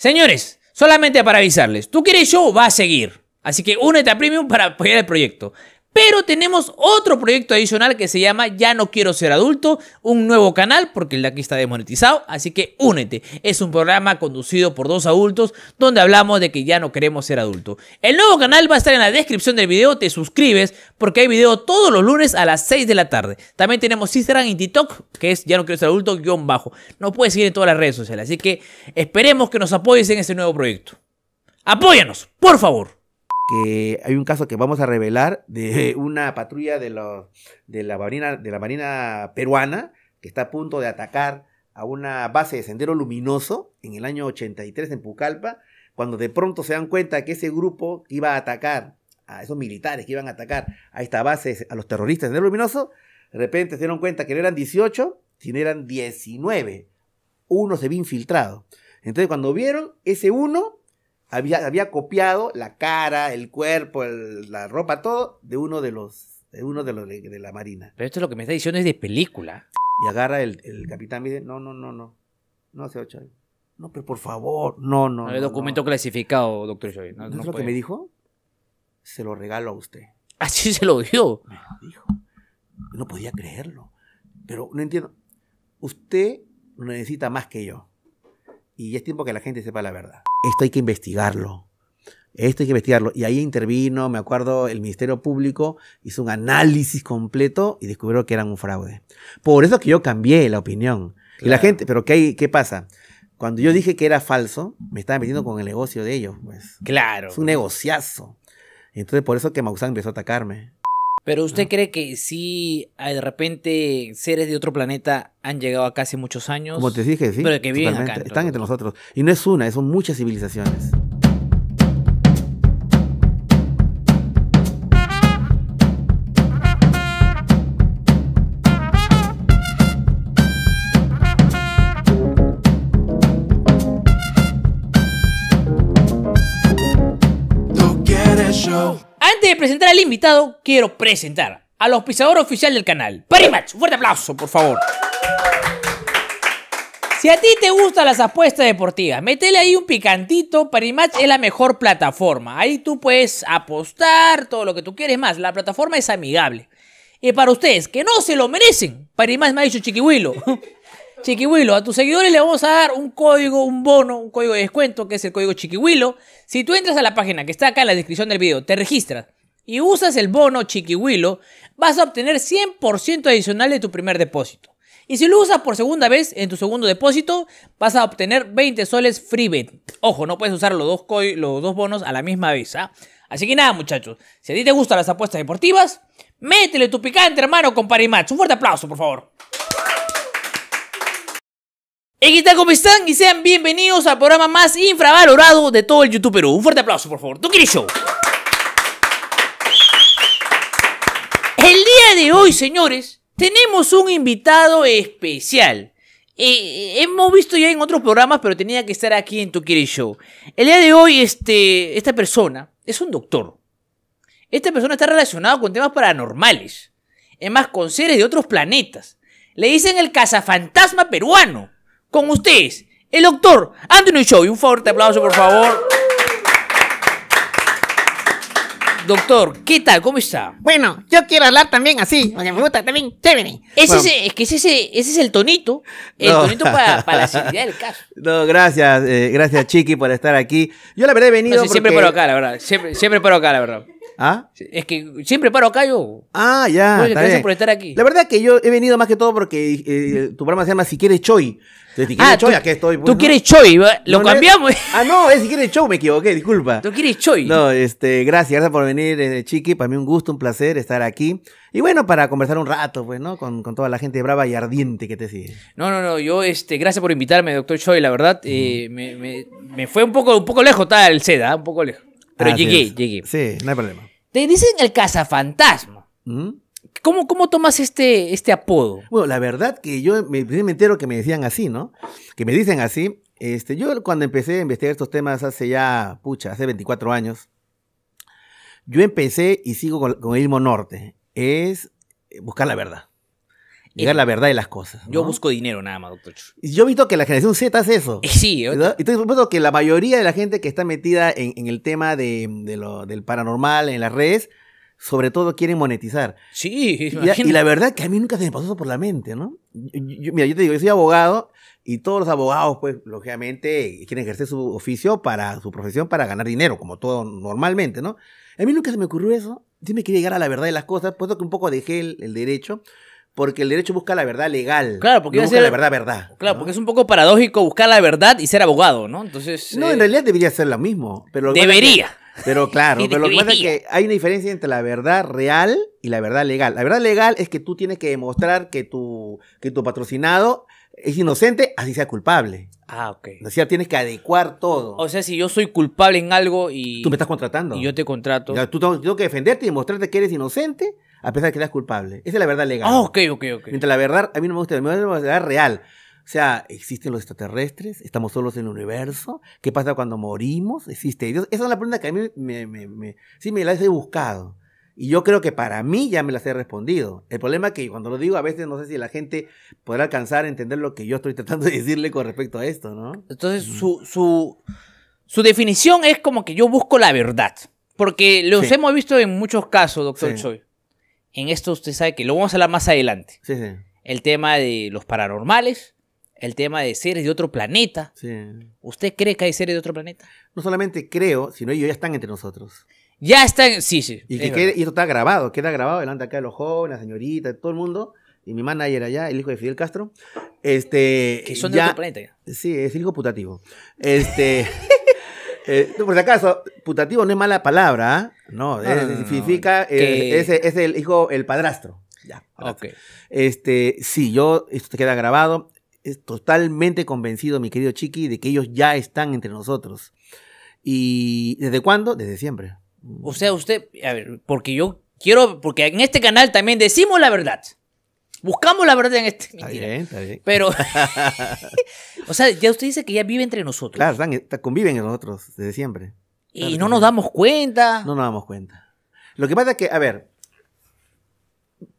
Señores, solamente para avisarles, ¿tú quieres yo Va a seguir. Así que únete a Premium para apoyar el proyecto. Pero tenemos otro proyecto adicional que se llama Ya no quiero ser adulto, un nuevo canal porque el de aquí está demonetizado, así que únete. Es un programa conducido por dos adultos donde hablamos de que ya no queremos ser adulto. El nuevo canal va a estar en la descripción del video, te suscribes porque hay video todos los lunes a las 6 de la tarde. También tenemos Instagram y TikTok, que es Ya no quiero ser adulto guión bajo. No puedes seguir en todas las redes sociales, así que esperemos que nos apoyes en este nuevo proyecto. Apóyanos, por favor que hay un caso que vamos a revelar de una patrulla de, la, marina, Peruana que está a punto de atacar a una base de Sendero Luminoso en el año 83 en Pucallpa, cuando de pronto se dan cuenta que ese grupo que iba a atacar a esos militares que iban a atacar a esta base, a los terroristas de Sendero Luminoso, de repente se dieron cuenta que no eran 18, sino eran 19. Uno se había infiltrado. Entonces cuando vieron, ese uno había, copiado la cara, el cuerpo, la ropa, todo de uno de los de uno de los de, la Marina. Pero esto es lo que me está diciendo es de película. Y agarra el, capitán y dice, no, no, no, no, no ocho. No, pero por favor, no, no. No, es documento clasificado, doctor Joy. No, es lo que me dijo? Se lo regalo a usted. ¿Así se lo dio? Me dijo. no podía creerlo. Pero no entiendo. Usted lo necesita más que yo y es tiempo que la gente sepa la verdad. Esto hay que investigarlo. Esto hay que investigarlo. Y ahí intervino, me acuerdo, el Ministerio Público hizo un análisis completo y descubrió que eran un fraude. Por eso que yo cambié la opinión. Y la gente, pero ¿qué, ¿qué pasa? Cuando yo dije que era falso, me estaba metiendo con el negocio de ellos, pues. Claro. Es un negociazo. Entonces, por eso que Maussan empezó a atacarme. Pero usted cree que sí, ah, de repente, seres de otro planeta han llegado acá hace muchos años. Como te dije, sí. Pero que viven Están entre nosotros. Y no es una, son muchas civilizaciones. Show antes de presentar al invitado, quiero presentar al auspiciador oficial del canal. Parimatch, fuerte aplauso, por favor. Si a ti te gustan las apuestas deportivas, métele ahí un picantito. Parimatch es la mejor plataforma. Ahí tú puedes apostar todo lo que tú quieres más. La plataforma es amigable. Y para ustedes que no se lo merecen, Parimatch me ha dicho Chiquihuilo. Chiquihuilo, a tus seguidores le vamos a dar un código, un bono, un código de descuento, que es el código Chiquihuilo. Si tú entras a la página que está acá en la descripción del video, te registras y usas el bono Chiquihuilo, vas a obtener 100% adicional de tu primer depósito. Y si lo usas por segunda vez en tu segundo depósito, vas a obtener 20 soles free bet. Ojo, no puedes usar los dos, los dos bonos a la misma vez. ¿ah? Así que nada, muchachos, si a ti te gustan las apuestas deportivas, métele tu picante, hermano, con Parimatch. Un fuerte aplauso, por favor. ¿Cómo están? Y sean bienvenidos al programa más infravalorado de todo el YouTube Perú. Un fuerte aplauso, por favor. Tukiri Show. El día de hoy, señores, tenemos un invitado especial. Eh, eh, hemos visto ya en otros programas, pero tenía que estar aquí en Tukiri Show. El día de hoy, este, esta persona es un doctor. Esta persona está relacionada con temas paranormales. Es más, con seres de otros planetas. Le dicen el cazafantasma peruano con ustedes, el doctor Anthony y Un fuerte aplauso, por favor. Doctor, ¿qué tal? ¿Cómo está? Bueno, yo quiero hablar también así, Oye, me gusta también, chévere. Es, ese, es que ese, ese, es el tonito, el tonito para, para la seguridad del caso. No, gracias, eh, gracias Chiqui por estar aquí. Yo la verdad he venido Siempre por acá, la verdad, siempre, siempre por acá, la verdad. ¿Ah? Es que siempre paro acá yo. Ah, ya. por estar aquí. La verdad que yo he venido más que todo porque eh, tu programa se llama Si quieres Choi. si ah, Choi, tú, aquí estoy. Pues, tú quieres Choi, lo cambiamos. ah, no, es Si quieres Choi, me equivoqué, disculpa. Tú quieres Choi. No, este, gracias, gracias por venir, eh, Chiqui. Para mí un gusto, un placer estar aquí. Y bueno, para conversar un rato, pues, ¿no? Con, toda la gente brava y ardiente que te sigue. No, no, no, yo, este, gracias por invitarme, doctor Choi, la verdad. Eh, me, me, fue un poco, un poco lejos, tal, el seda, un poco lejos. Pero llegué, llegué. Sí, no hay problema. Te dicen el cazafantasmo, ¿Mm? ¿Cómo, tomas este, este apodo? Bueno, la verdad que yo me, entero que me decían así, ¿no? Que me dicen así. Este, yo cuando empecé a investigar estos temas hace ya, pucha, hace 24 años, yo empecé y sigo con el mismo norte. Es buscar la verdad llegar a eh, la verdad de las cosas. Yo busco dinero nada más, doctor. Yo he visto que la generación Z hace eso. Sí, yo... Entonces, supuesto que la mayoría de la gente que está metida en, el tema de, lo, del paranormal, en las redes, sobre todo quieren monetizar. Sí, y, la verdad que a mí nunca se me pasó eso por la mente, ¿no? Yo, mira, yo te digo, yo soy abogado y todos los abogados, pues, lógicamente, quieren ejercer su oficio para su profesión para ganar dinero, como todo normalmente, ¿no? A mí nunca se me ocurrió eso. Sí me quería llegar a la verdad de las cosas, puesto que un poco dejé el, el derecho porque el derecho busca la verdad legal. Claro, porque busca la verdad, verdad. Claro, porque es un poco paradójico buscar la verdad y ser abogado, ¿no? Entonces. No, en eh, realidad debería ser lo mismo. Pero debería. pero claro, pero lo que pasa es que hay una diferencia entre la verdad real y la verdad legal. La verdad legal es que tú tienes que demostrar que tu, que tu patrocinado es inocente, así sea culpable. Ah, ok. O sea, tienes que adecuar todo. O sea, si yo soy culpable en algo y. Tú me estás contratando. Y yo te contrato. O tú tengo que defenderte y demostrarte que eres inocente a pesar de que eras culpable. Esa es la verdad legal. Ah, ok, ok, ok. Mientras la verdad, a mí no me gusta, me gusta la verdad real. O sea, ¿existen los extraterrestres? ¿Estamos solos en el universo? ¿Qué pasa cuando morimos? ¿Existe Dios? Esa es la pregunta que a mí me, sí me la he buscado. Y yo creo que para mí ya me las he respondido. El problema es que cuando lo digo a veces no sé si la gente podrá alcanzar a entender lo que yo estoy tratando de decirle con respecto a esto, ¿no? Entonces su, su, definición es como que yo busco la verdad. Porque los hemos visto en muchos casos, doctor Choi en esto usted sabe que lo vamos a hablar más adelante. Sí, sí. El tema de los paranormales, el tema de seres de otro planeta. Sí. ¿Usted cree que hay seres de otro planeta? No solamente creo, sino ellos ya están entre nosotros. Ya están, sí, sí. Y, esto está grabado, queda grabado delante acá de los jóvenes, la señorita, todo el mundo. Y mi manager allá, el hijo de Fidel Castro. Este. Que son de otro planeta. Sí, es hijo putativo. Este. Eh, por si acaso, putativo no es mala palabra, ¿ah? no, significa, eh, es, el hijo, el padrastro. Ya, Este, sí, yo, esto te queda grabado, es totalmente convencido, mi querido Chiqui, de que ellos ya están entre nosotros. ¿Y desde cuándo? Desde siempre. O sea, usted, a ver, porque yo quiero, porque en este canal también decimos la verdad. Buscamos la verdad en este. Está bien, está bien. Pero, o sea, ya usted dice que ya vive entre nosotros. Claro, están, eh, conviven en nosotros desde siempre. Y no nos damos cuenta. No nos damos cuenta. Lo que pasa es que, a ver,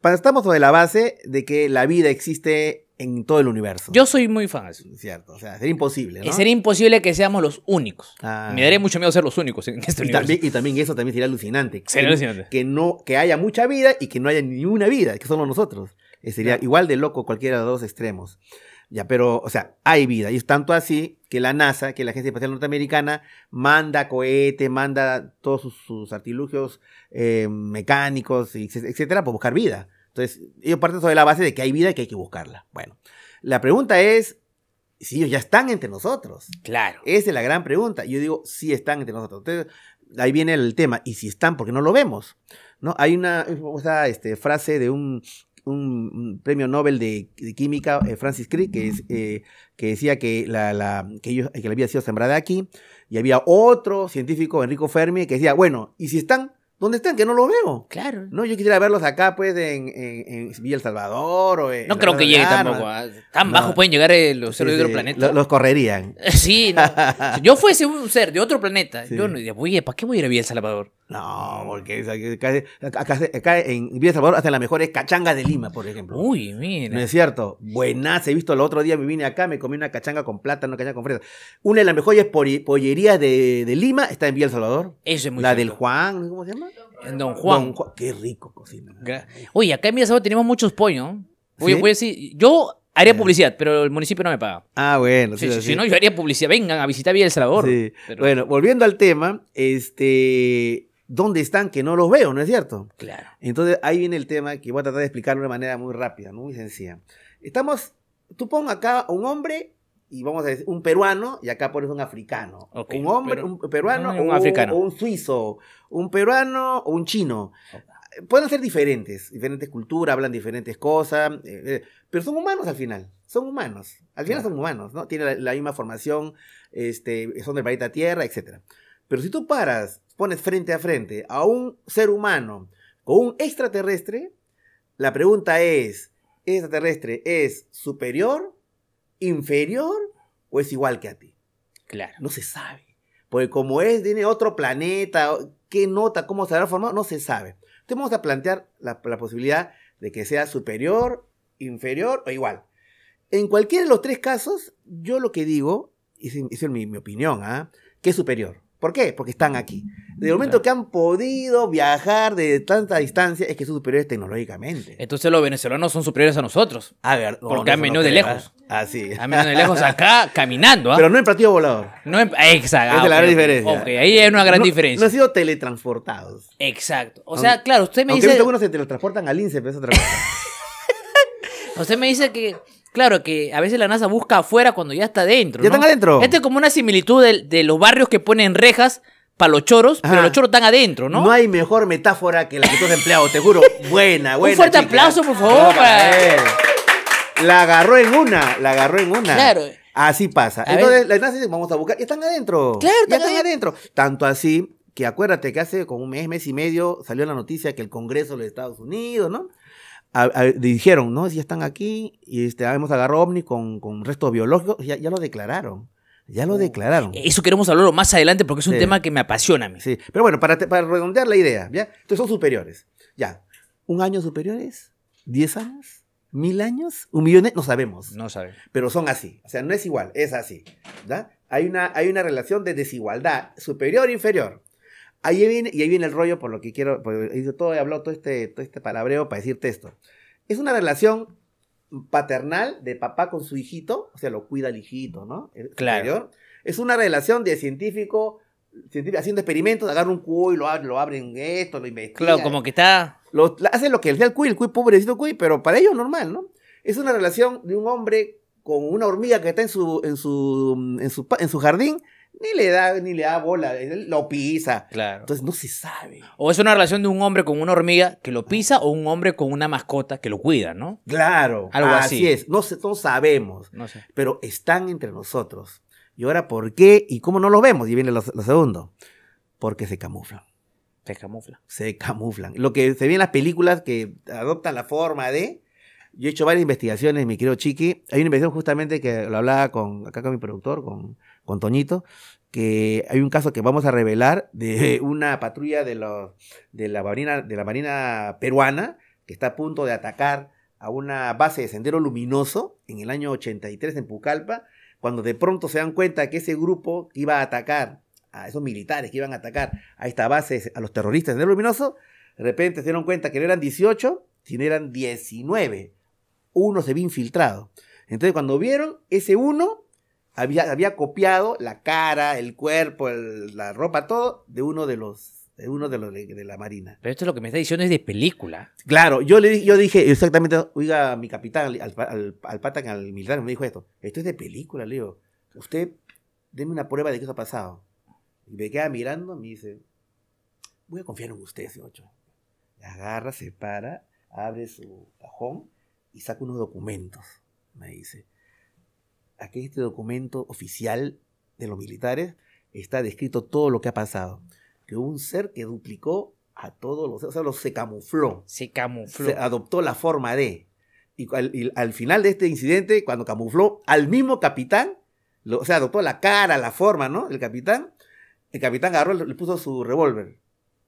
estamos sobre la base de que la vida existe en todo el universo. Yo soy muy fan es Cierto, o sea, sería imposible, ¿no? Eh, sería imposible que seamos los únicos. Ah. Me daría mucho miedo ser los únicos en este y universo. También, y también eso también sería alucinante. Sería que, alucinante. Que, no, que haya mucha vida y que no haya ni una vida, que somos nosotros. Eh, sería igual de loco cualquiera de los dos extremos. Ya, pero, o sea, hay vida. Y es tanto así que la NASA, que la Agencia Espacial Norteamericana, manda cohete, manda todos sus, artilugios eh, mecánicos, etcétera, para buscar vida. Entonces, ellos parten sobre la base de que hay vida y que hay que buscarla. Bueno, la pregunta es si ellos ya están entre nosotros. Claro. Esa es la gran pregunta. Yo digo, si están entre nosotros. Entonces, ahí viene el tema. ¿Y si están? porque no lo vemos? ¿No? Hay una, este, frase de un un premio Nobel de, química, eh, Francis Crick, que, eh, decía que ellos, que la había sido sembrada aquí, y había otro científico, Enrico Fermi, que decía, bueno, y si están ¿Dónde están? Que no los veo. Claro. No, yo quisiera verlos acá, pues, en, en, Villa El Salvador o No creo que llegue tampoco. Ah, tan bajo pueden llegar eh, los seres de otro planeta. Los, correrían. sí, si yo fuese un ser de otro planeta, yo no diría, oye, ¿para qué voy a ir a Villa El Salvador? No, porque acá, en Villa El Salvador hacen las mejores cachangas de Lima, por ejemplo. Uy, mira. No es cierto. Buenas, he visto el otro día, me vine acá, me comí una cachanga con plátano, una cachanga con fresa. Una de las mejores pollerías de, de Lima está en Villa El Salvador. Eso es muy La del Juan, ¿cómo se llama? En eh, Don Juan. Qué rico cocina. Oye, acá en Salvador tenemos muchos pollos. voy a yo haría eh. publicidad, pero el municipio no me paga. Ah, bueno. si, no, yo haría publicidad. Vengan a visitar Villa El Salvador. Bueno, volviendo al tema, este... ¿Dónde están que no los veo, no es cierto? Claro. Entonces ahí viene el tema que voy a tratar de explicar de una manera muy rápida, muy sencilla. Estamos, tú pon acá un hombre y vamos a decir, un peruano, y acá pones un africano. un hombre, un peruano, un africano. un suizo, un peruano o un chino. Pueden ser diferentes, diferentes culturas, hablan diferentes cosas, eh, eh, pero son humanos al final, son humanos. Al final son humanos, ¿no? Tienen la, misma formación, este, son del planeta Tierra, etc. Pero si tú paras, pones frente a frente a un ser humano o un extraterrestre, la pregunta es, ¿extraterrestre es superior inferior o es igual que a ti. Claro. No se sabe. Porque como es, tiene otro planeta, qué nota, cómo se habrá formado, no se sabe. Entonces vamos a plantear la, posibilidad de que sea superior, inferior o igual. En cualquiera de los tres casos, yo lo que digo, y es, es mi, opinión, ¿ah? que es superior. ¿Por qué? Porque están aquí. De momento que han podido viajar de tanta distancia, es que son superiores tecnológicamente. Entonces los venezolanos son superiores a nosotros. A ver, porque a han venido de lejos. Así. ¿eh? Ah, han venido de lejos acá caminando. ¿ah? Pero no en platillo volador. No ah, Exacto. Esa es la ah, gran diferencia. ahí hay una gran diferencia. No han sido teletransportados. Exacto. O sea, claro, usted me dice... aunque dice. algunos se teletransportan al INSEP, es otra cosa. usted me dice que Claro que a veces la NASA busca afuera cuando ya está adentro. Ya están adentro. Esto es como una similitud de, los barrios que ponen rejas para los choros, pero los choros están adentro, ¿no? No hay mejor metáfora que la que tú has empleado, te juro. Buena, buena. Un fuerte aplauso, por favor. Eh. La agarró en una, la agarró en una. Claro. Así pasa. Entonces, la NASA dice, vamos a buscar. Y están adentro. Claro, ya están adentro. Tanto así que acuérdate que hace como un mes, mes y medio salió la noticia que el Congreso de los Estados Unidos, ¿no? dijeron, no, ya están aquí, y este, ah, hemos agarrado ovni con, con restos biológicos, ya, ya lo declararon. Ya lo oh. declararon. Eso queremos hablarlo más adelante porque es un tema que me apasiona a mí. Sí, pero bueno, para, para redondear la idea, ¿ya? Entonces son superiores. Ya, un año superiores, diez años, mil años, un millón, no sabemos. No sabemos. Pero son así, o sea, no es igual, es así, ya Hay una, hay una relación de desigualdad superior-inferior. Ahí viene, y ahí viene el rollo por lo que quiero, por, todo, he hablado todo este, todo este palabreo para decirte esto. Es una relación paternal de papá con su hijito, o sea, lo cuida el hijito, ¿no? claro. Es una relación de científico, haciendo experimentos, agarra un cuy, lo, lo abren esto, lo investiga. Claro, como que está... Lo, hace lo que sea el cuy, el cuy pobrecito cuy, pero para ellos normal, ¿no? Es una relación de un hombre con una hormiga que está en su, en su, en su, en su jardín ni le da, ni le da bola, lo pisa. Claro. Entonces no se sabe. O es una relación de un hombre con una hormiga que lo pisa o un hombre con una mascota que lo cuida, ¿no? Claro. Algo así. así es. No, no sabemos. No sé. Pero están entre nosotros. Y ahora, ¿por qué y cómo no los vemos? Y viene lo, segundo. Porque se camuflan. Se camuflan. Se camuflan. Lo que se ve en las películas que adoptan la forma de. Yo he hecho varias investigaciones, mi querido Chiqui. Hay una investigación justamente que lo hablaba con, acá con mi productor, con con Toñito, que hay un caso que vamos a revelar de una patrulla de, la, marina, de la Marina peruana que está a punto de atacar a una base de Sendero Luminoso en el año 83 en Pucallpa, cuando de pronto se dan cuenta que ese grupo iba a atacar a esos militares que iban a atacar a esta base, a los terroristas de Sendero Luminoso, de repente se dieron cuenta que no eran 18, sino eran 19. Uno se había infiltrado. Entonces cuando vieron, ese uno había, copiado la cara, el cuerpo, la ropa, todo de uno de los de uno de los de la Marina. Pero esto es lo que me está diciendo es de película. Claro, yo le yo dije exactamente, oiga, mi capitán, al, al, al patán al militar, me dijo esto. Esto es de película, Leo, Usted, deme una prueba de que ha pasado. Y me queda mirando, me dice, voy a confiar en usted, señor Agarra, se para, abre su cajón y saca unos documentos, me dice aquí este documento oficial de los militares está descrito todo lo que ha pasado. Que un ser que duplicó a todos los, o sea, los se camufló. Se camufló. adoptó la forma de. Y al, final de este incidente, cuando camufló al mismo capitán, lo, o sea, adoptó la cara, la forma, ¿no? El capitán, el capitán agarró, le, puso su revólver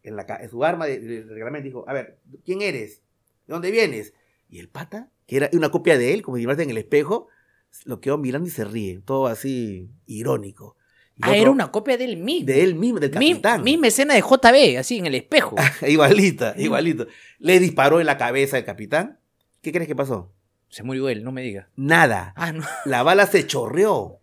en, su arma de reglamento dijo, a ver, ¿quién eres? ¿De dónde vienes? Y el pata, que era una copia de él, como si en el espejo, lo quedó mirando y se ríe, todo así irónico. ah, era una copia de él mismo. De él mismo, del capitán. Misma escena de JB, así en el espejo. igualita, igualito. Le disparó en la cabeza al capitán. ¿Qué crees que pasó? Se murió él, no me digas. Nada. Ah, no. La bala se chorreó.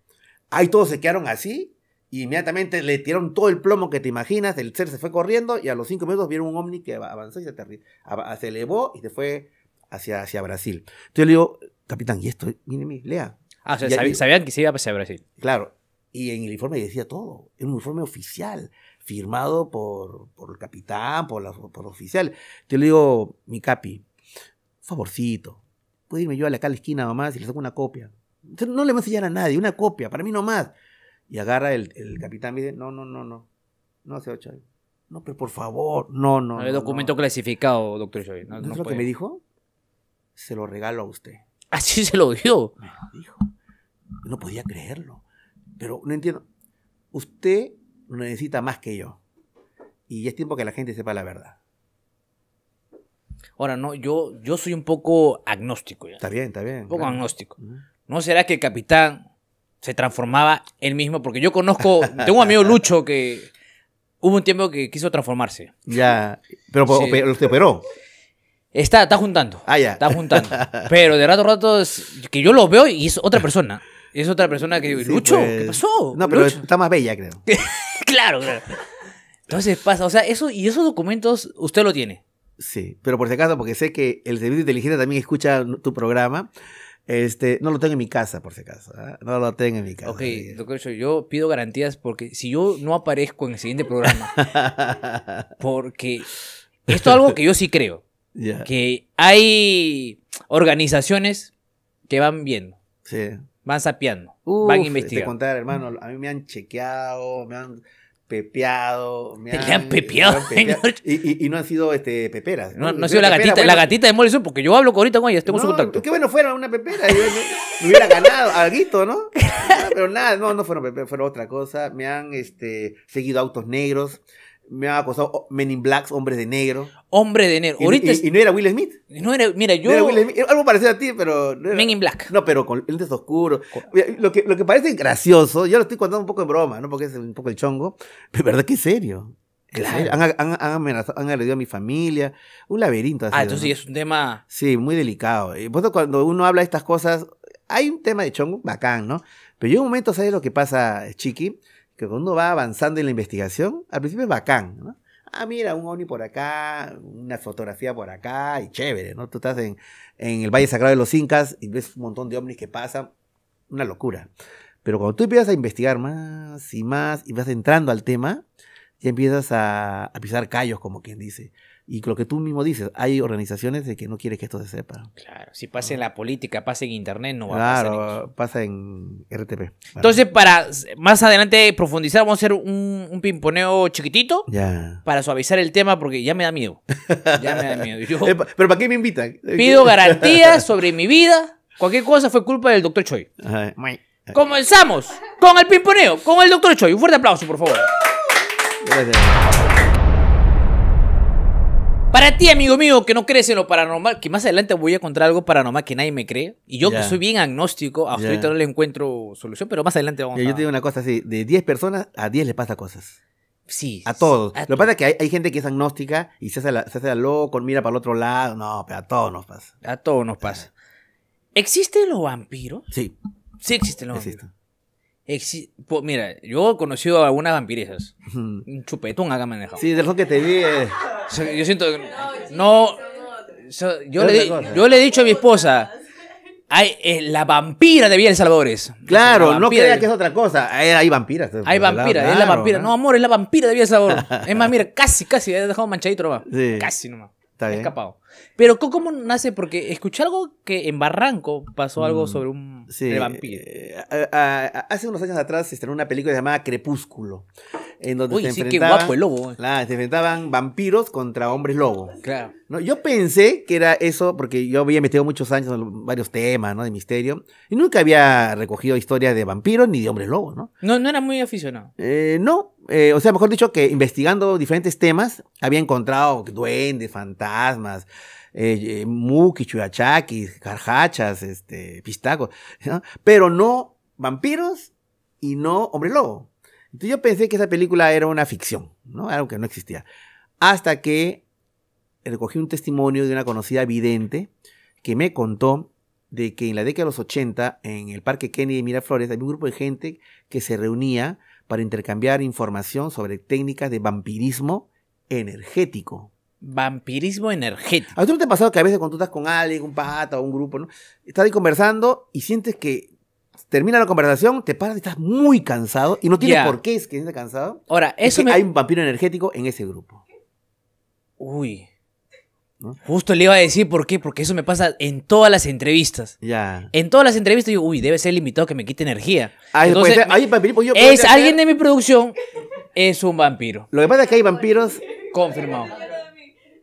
Ahí todos se quedaron así. Y inmediatamente le tiraron todo el plomo que te imaginas. El ser se fue corriendo y a los cinco minutos vieron un ovni que avanzó y se, se elevó y se fue hacia, hacia Brasil. Entonces yo le digo, capitán, y esto, mire, lea. Ah, o sea, sabían, que se iba a pasar Brasil. Claro, y en el informe decía todo, era un informe oficial, firmado por, por el capitán, por, el oficial. Te le digo, mi capi, favorcito, puedo irme yo a la acá esquina nomás y le saco una copia. No le voy a enseñar a nadie, una copia, para mí nomás. Y agarra el, capitán y dice, no, no, no, no, no se ocho. No, pero por favor, no, no. No, documento clasificado, doctor Joy. No, es lo que me dijo? Se lo regalo a usted. Así se lo dio. Me dijo. no podía creerlo. Pero no entiendo. Usted lo necesita más que yo. Y es tiempo que la gente sepa la verdad. Ahora, no, yo, yo soy un poco agnóstico. Está bien, está bien. Un poco agnóstico. ¿No será que el capitán se transformaba él mismo? Porque yo conozco, tengo un amigo Lucho que hubo un tiempo que quiso transformarse. Ya, pero usted pero operó. Está, está juntando. Ah, Está juntando. Pero de rato a rato es que yo lo veo y es otra persona. Es otra persona que digo, Lucho, ¿qué pues. pasó? No, pero está más bella, creo. claro, claro. Entonces pasa, o sea, eso y esos documentos usted lo tiene. Sí, pero por si acaso, porque sé que el servicio inteligente también escucha tu programa. Este, no lo tengo en mi casa, por si acaso. ¿ah? No lo tengo en mi casa. Ok, doctor, yo pido garantías porque si yo no aparezco en el siguiente programa, porque esto es algo que yo sí creo. Que hay organizaciones que van viendo. Van sapeando. van investigando. Te contar, hermano, a mí me han chequeado, me han pepeado. Me han, han pepeado. Y, no han sido este, peperas. No, no, ha sido la gatita, la gatita de Morrison, porque yo hablo ahorita con ella, tengo no, su contacto. Qué bueno fuera una pepera. me hubiera ganado algo, ¿no? Ah, pero nada, no, no fueron peperas, fueron otra cosa. Me han este, seguido autos negros me ha acosado Men in Blacks, Hombres de Negro. Hombre de Negro. Y, y, no era Will Smith. No era, mira, yo. era Algo parecido a ti, pero. No Men in Black. No, pero con lentes oscuros. lo, que, lo que parece gracioso, yo lo estoy contando un poco de broma, ¿no? Porque es un poco el chongo, pero verdad que es serio. Claro. Han, amenazado, han agredido a mi familia. Un laberinto. Así, ah, entonces sí, es un tema. Sí, muy delicado. Y por cuando uno habla de estas cosas, hay un tema de chongo bacán, ¿no? Pero yo en un momento, ¿sabes lo que pasa, Chiqui? que cuando uno va avanzando en la investigación, al principio es bacán, ¿no? Ah, mira, un ovni por acá, una fotografía por acá, y chévere, ¿no? Tú estás en, el Valle Sagrado de los Incas y ves un montón de ovnis que pasan, una locura. Pero cuando tú empiezas a investigar más y más y vas entrando al tema, ya empiezas a pisar callos, como quien dice. Y lo que tú mismo dices, hay organizaciones de que no quieren que esto se sepa. Claro, si pasa en la política, pasa en internet, no va a pasar. Claro, pasa en RTP. Entonces, para más adelante profundizar, vamos a hacer un, pimponeo chiquitito para suavizar el tema porque ya me da miedo. Ya me da miedo. Eh, pero ¿para qué me invitan? Pido garantías sobre mi vida. Cualquier cosa fue culpa del doctor Choi. Comenzamos con el pimponeo, con el doctor Choi. Un fuerte aplauso, por favor. Para ti, amigo mío, que no crees en lo paranormal, que más adelante voy a encontrar algo paranormal que nadie me cree. Y yo que soy bien agnóstico, a ahorita no le encuentro solución, pero más adelante vamos yo, a... Yo te digo una cosa así, de 10 personas, a 10 le pasa cosas. Sí. A todos. lo que pasa es que hay, gente que es agnóstica y se hace, la, se hace loco, mira para el otro lado. No, pero a todos nos pasa. A todos nos pasa. ¿Existen los vampiros? Sí. Sí existen los vampiros mira, yo he conocido a algunas vampiresas. Un chupetón acá me han dejado. lo que te vi. Eh. yo siento que no. no yo, le, yo, le, he dicho a mi esposa. Hay, eh, la vampira de Villa El Claro, no creas que es otra cosa. Eh, hay, vampiras. Pues, hay pues, vampiras, es la vampira. No, amor, es la vampira de Villa El es más, mira, casi, casi, he dejado manchadito nomás. Casi nomás. Está bien. Escapado. Pero ¿cómo nace? Porque escuché algo que en Barranco pasó algo mm, sobre un vampiro. Eh, hace unos años atrás se estrenó una película llamada Crepúsculo. En donde se enfrentaban, se vampiros contra hombres lobo. Claro. ¿No? Yo pensé que era eso, porque yo había metido muchos años en varios temas ¿no? de misterio. Y nunca había recogido historias de vampiros ni de hombres lobo, ¿no? No, no era muy aficionado. Eh, no, eh, o sea, mejor dicho, que investigando diferentes temas, había encontrado duendes, fantasmas, eh, eh, muki, carjachas, este, pistacos, pero no vampiros y no hombre lobo. Entonces yo pensé que esa película era una ficción, ¿no? algo que no existía. Hasta que recogí un testimonio de una conocida vidente que me contó de que en la década de los 80, en el Parque Kennedy de Miraflores, había un grupo de gente que se reunía para intercambiar información sobre técnicas de vampirismo energético. Vampirismo energético. ¿A ti no te ha pasado que a veces cuando tú estás con alguien, un pata o un grupo, ¿no? Estás ahí conversando y sientes que termina la conversación, te paras y estás muy cansado y no tienes por qué es que sientes cansado. Ahora, eso hay un vampiro energético en ese grupo. Uy. Justo le iba a decir por qué, porque eso me pasa en todas las entrevistas. Ya. En todas las entrevistas yo, uy, debe ser limitado invitado que me quite energía. Ah, pues, pues, es alguien de mi producción, es un vampiro. Lo que pasa es que hay vampiros. Confirmado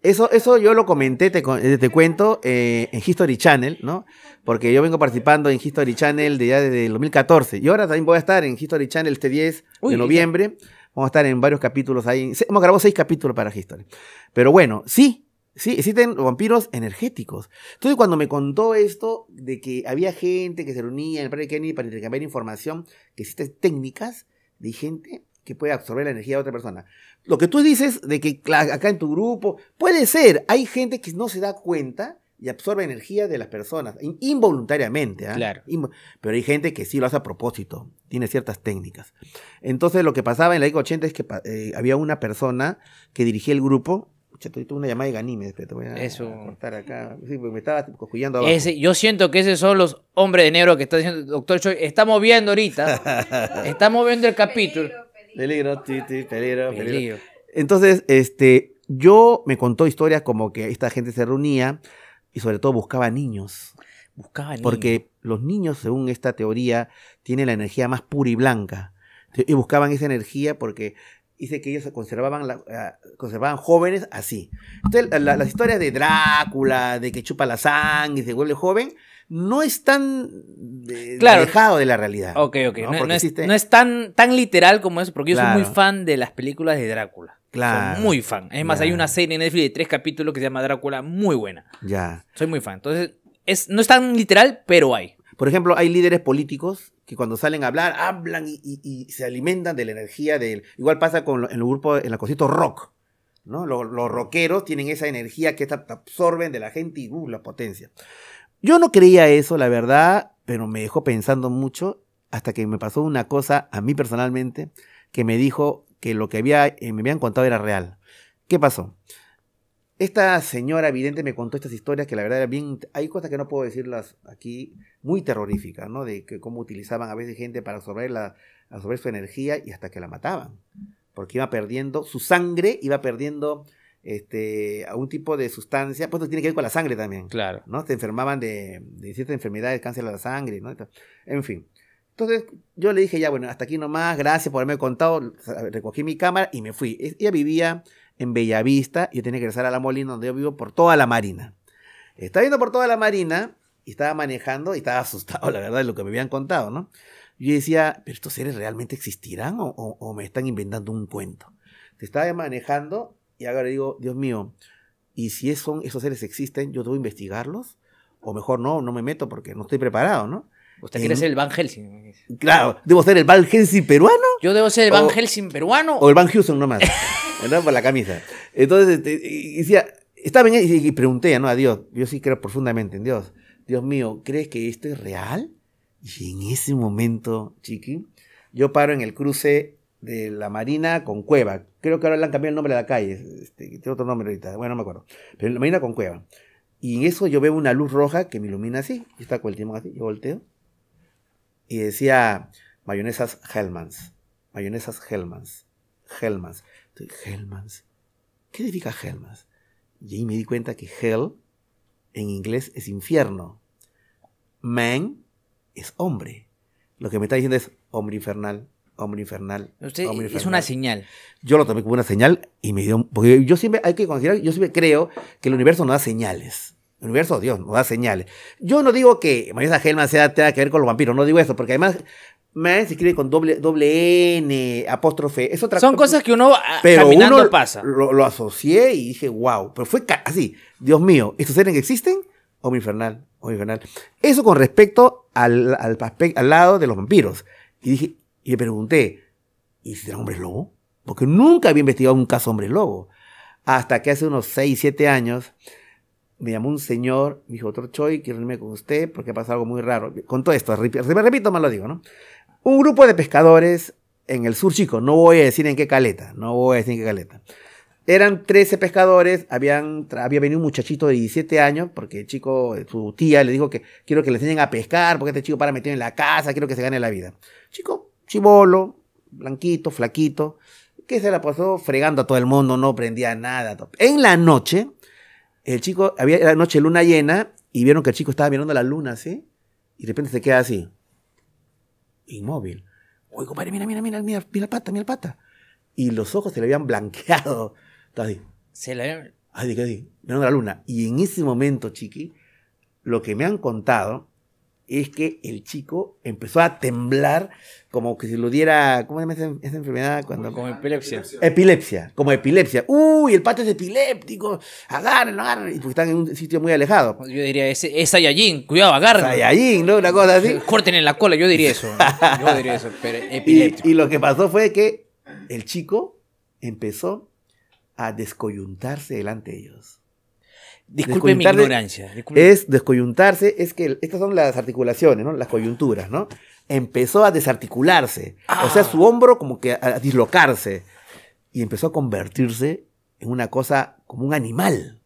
eso, yo lo comenté, te, eh, cuento, eh, en History Channel, ¿no? Porque yo vengo participando en History Channel de ya desde el 2014. Y ahora también voy a estar en History Channel este 10 de noviembre. Vamos a estar en varios capítulos ahí. Hemos grabado seis capítulos para History. Pero bueno, sí, Sí, existen vampiros energéticos. Entonces, cuando me contó esto de que había gente que se reunía en el Parque Kennedy para intercambiar información, que existen técnicas de gente que puede absorber la energía de otra persona. Lo que tú dices de que acá en tu grupo, puede ser, hay gente que no se da cuenta y absorbe energía de las personas, involuntariamente. ¿ah? Claro. pero hay gente que sí lo hace a propósito, tiene ciertas técnicas. Entonces lo que pasaba en la década 80 es que eh, había una persona que dirigía el grupo. una llamada de Eso. acá. Sí, pues, me estaba abajo. yo siento que esos son los hombres de negro que está diciendo doctor Choi. Estamos viendo ahorita. Estamos viendo el capítulo. Peligro, peligro, peligro. Entonces, este, yo me contó historias como que esta gente se reunía y sobre todo buscaba niños. Buscaba niños. Porque los niños, según esta teoría, tienen la energía más pura y blanca. Y buscaban esa energía porque dice que ellos conservaban, ah, conservaban jóvenes así. Entonces, las historias de Drácula, de que chupa la sangre y se vuelve joven, no es tan eh, alejado de la realidad. No, es, tan, tan literal como eso, porque yo soy muy fan de las películas de Drácula. Claro. muy fan. Es más, hay una serie en Netflix de tres capítulos que se llama Drácula, muy buena. Ya. Soy muy fan. Entonces, es, no es tan literal, pero hay. Por ejemplo, hay líderes políticos que cuando salen a hablar, hablan y, se alimentan de la energía del... Igual pasa con el grupo, en la cosito rock. ¿no? Los, los rockeros tienen esa energía que absorben de la gente y uh, la potencia. Yo no creía eso, la verdad, pero me dejó pensando mucho hasta que me pasó una cosa a mí personalmente que me dijo que lo que había, eh, me habían contado era real. ¿Qué pasó? Esta señora evidente me contó estas historias que la verdad era bien, hay cosas que no puedo decirlas aquí, muy terroríficas, ¿no? De que cómo utilizaban a veces gente para absorber, la, absorber su energía y hasta que la mataban. Porque iba perdiendo, su sangre iba perdiendo este, a un tipo de sustancia, pues tiene que ver con la sangre también. Claro. ¿No? Se enfermaban de, de ciertas enfermedades, cáncer de la sangre, ¿no? En fin. Entonces yo le dije, ya bueno, hasta aquí nomás, gracias por haberme contado. Recogí mi cámara y me fui. Ella vivía en Bellavista y yo tenía que regresar a La Molina, donde yo vivo, por toda la marina. Estaba yendo por toda la marina y estaba manejando y estaba asustado, la verdad, de lo que me habían contado, ¿no? Yo decía, ¿pero estos seres realmente existirán o, me están inventando un cuento? estaba manejando y ahora digo, Dios mío, ¿y si son, esos seres existen, yo debo investigarlos? O mejor no, no me meto porque no estoy preparado, ¿no? Usted quiere ser el Van Helsing. Claro, ¿debo ser el Van Helsing peruano? Yo debo ser el Van peruano. O el Van Houston nomás, ¿verdad? Por la camisa. Entonces, este, decía, estaba y pregunté ¿no? a Dios, yo sí creo profundamente en Dios. Dios mío, ¿crees que esto es real? Y en ese momento, chiqui, yo paro en el cruce de la Marina con Cueva, Creo que ahora le han cambiado el nombre de la calle. Este, tiene otro nombre ahorita. Bueno, no me acuerdo. Pero me viene con cueva. Y en eso yo veo una luz roja que me ilumina así. Y está con el así. Yo volteo. Y decía mayonesas Hellmans. Mayonesas Hellmans. Hellmans. Entonces, Hellmans. ¿Qué significa Hellmans? Y ahí me di cuenta que Hell en inglés es infierno. Man es hombre. Lo que me está diciendo es hombre infernal omnifernal. Usted es una señal. Yo lo tomé como una señal y me dio. Porque yo siempre, hay que considerar, yo siempre creo que el universo no da señales. El universo, Dios, no da señales. Yo no digo que Marisa Gelman sea, tenga que ver con los vampiros, no digo eso, porque además Man se escribe con doble, doble N, apóstrofe. Es otra Son cosas que uno ah, pero caminando uno pasa. Lo, asocié y dije, wow. Pero fue así. Dios mío, ¿estos seres que existen? hombre infernal. Eso con respecto al, al, al, lado de los vampiros. Y dije, y le pregunté, ¿y si era hombre lobo? Porque nunca había investigado un caso hombre lobo. Hasta que hace unos 6, 7 años me llamó un señor, me dijo, otro Choi, quiero irme con usted porque pasa algo muy raro. Con todo esto, repito, repito, más lo digo, ¿no? Un grupo de pescadores en el sur chico, no voy a decir en qué caleta, no voy a decir en qué caleta. Eran 13 pescadores, habían, había venido un muchachito de 17 años, porque el chico, su tía le dijo que quiero que le enseñen a pescar, porque este chico para metido en la casa, quiero que se gane la vida. Chico, chivolo, blanquito, flaquito, que se la pasó fregando a todo el mundo, no prendía nada. En la noche, el chico, había la noche luna llena y vieron que el chico estaba mirando la luna ¿sí? y de repente se queda así, inmóvil. Uy, compadre, mira, mira, mira, mira, mira la pata, mira la pata. Y los ojos se le habían blanqueado. Entonces, Se le habían... Así, así, mirando la luna. Y en ese momento, chiqui, lo que me han contado es que el chico empezó a temblar como que si lo diera, ¿cómo se llama esa, enfermedad? Cuando, como epilepsia. Epilepsia, como epilepsia. Uy, el pato es epiléptico, agárrenlo, agárrenlo. Y porque están en un sitio muy alejado. Yo diría, es, es cuidado, agárrenlo. Saiyajin, ¿no? Una cosa así. Corten en la cola, yo diría eso. yo diría eso, pero epiléptico. Y, lo que pasó fue que el chico empezó a descoyuntarse delante de ellos. Disculpe mi ignorancia. Es descoyuntarse, es que estas son las articulaciones, ¿no? Las coyunturas, ¿no? empezó a desarticularse. O sea, ah. su hombro como que a dislocarse. Y empezó a convertirse en una cosa como un animal.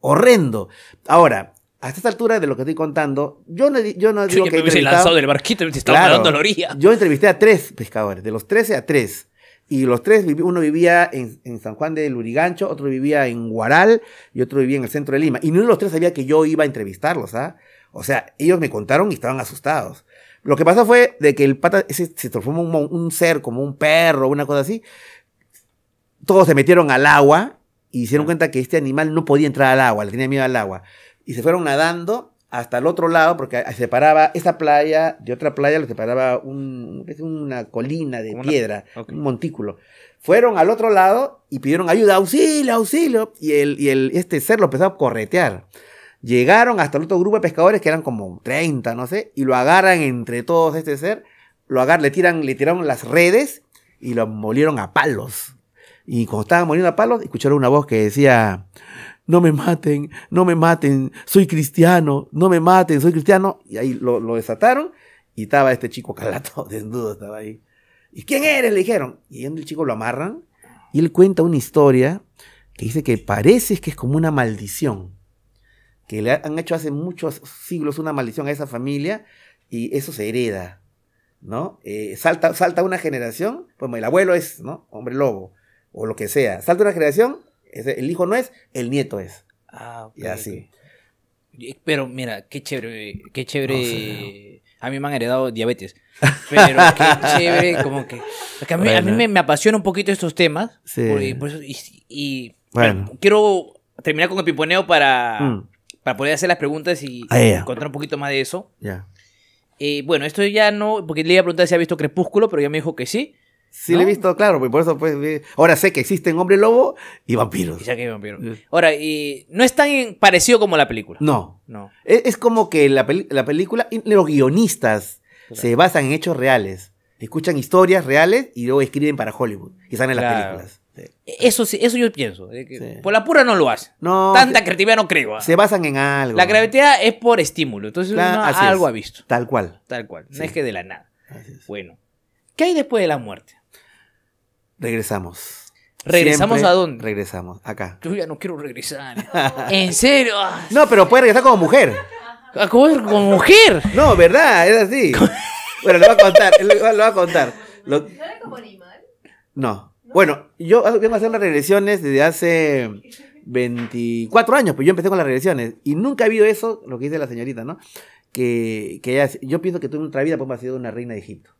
Horrendo. Ahora, a esta altura de lo que estoy contando, yo no, yo no digo que... Me hubiese del barquito, me estaba claro, doloría. Yo entrevisté a tres pescadores, de los 13 a tres. Y los tres, uno vivía en, en, San Juan de Lurigancho, otro vivía en Guaral y otro vivía en el centro de Lima. Y ninguno de los tres sabía que yo iba a entrevistarlos, ¿ah? O sea, ellos me contaron y estaban asustados. Lo que pasó fue de que el pata se, transformó en un ser, como un perro, una cosa así. Todos se metieron al agua y hicieron cuenta que este animal no podía entrar al agua, le tenía miedo al agua. Y se fueron nadando hasta el otro lado, porque separaba esa playa de otra playa, lo separaba una colina de piedra, un montículo. Fueron al otro lado y pidieron ayuda, auxilio, auxilio. Y, el, el, este ser lo empezó a corretear. Llegaron hasta el otro grupo de pescadores, que eran como 30, no sé, y lo agarran entre todos este ser, lo agarran, le, tiran, le tiraron las redes y lo molieron a palos. Y cuando estaban moliendo a palos, escucharon una voz que decía, no me maten, no me maten, soy cristiano, no me maten, soy cristiano. Y ahí lo, desataron y estaba este chico calato, desnudo estaba ahí. ¿Y quién eres? Le dijeron. Y el chico lo amarran y él cuenta una historia que dice que parece que es como una maldición que le han hecho hace muchos siglos una maldición a esa familia y eso se hereda, ¿no? Eh, salta, salta una generación, pues el abuelo es, ¿no? Hombre lobo, o lo que sea. Salta una generación, el hijo no es, el nieto es. Ah, ok. Y así. Pero mira, qué chévere, qué chévere. A mí me han heredado diabetes. Pero qué chévere, como que. a mí, me, apasiona un poquito estos temas. Sí. y, bueno. quiero terminar con el piponeo para. Mm para poder hacer las preguntas y ah, encontrar un poquito más de eso. Eh, bueno, esto ya no, porque le iba a preguntar si ha visto Crepúsculo, pero ya me dijo que sí. Sí, le lo he visto, claro, pues, por eso pues, eh, ahora sé que existen hombre lobo y vampiros. ya que vampiros. Ahora, y no es tan parecido como la película. No. No. Es, como que la, la película, los guionistas se basan en hechos reales, escuchan historias reales y luego escriben para Hollywood y salen las películas. Eso sí, eso yo pienso. Por la pura no lo hace. Tanta creatividad no creo. ¿ah? Se basan en algo. La gravedad es por estímulo. Entonces algo ha visto. Tal cual. Tal cual. No es que de la nada. Bueno. ¿Qué hay después de la muerte? Regresamos. ¿Regresamos a dónde? Regresamos, acá. Yo ya no quiero regresar. ¿En serio? Ah, no, pero puede regresar como mujer. Ah, como mujer? No, ¿verdad? Es así. bueno, lo voy a contar. Lo, voy a contar. como animal? No. Bueno, yo vengo a hacer las regresiones desde hace 24 años, pues yo empecé con las regresiones y nunca ha habido eso, lo que dice la señorita, ¿no? Que, yo pienso que tú en otra vida pues, ha sido una reina de Egipto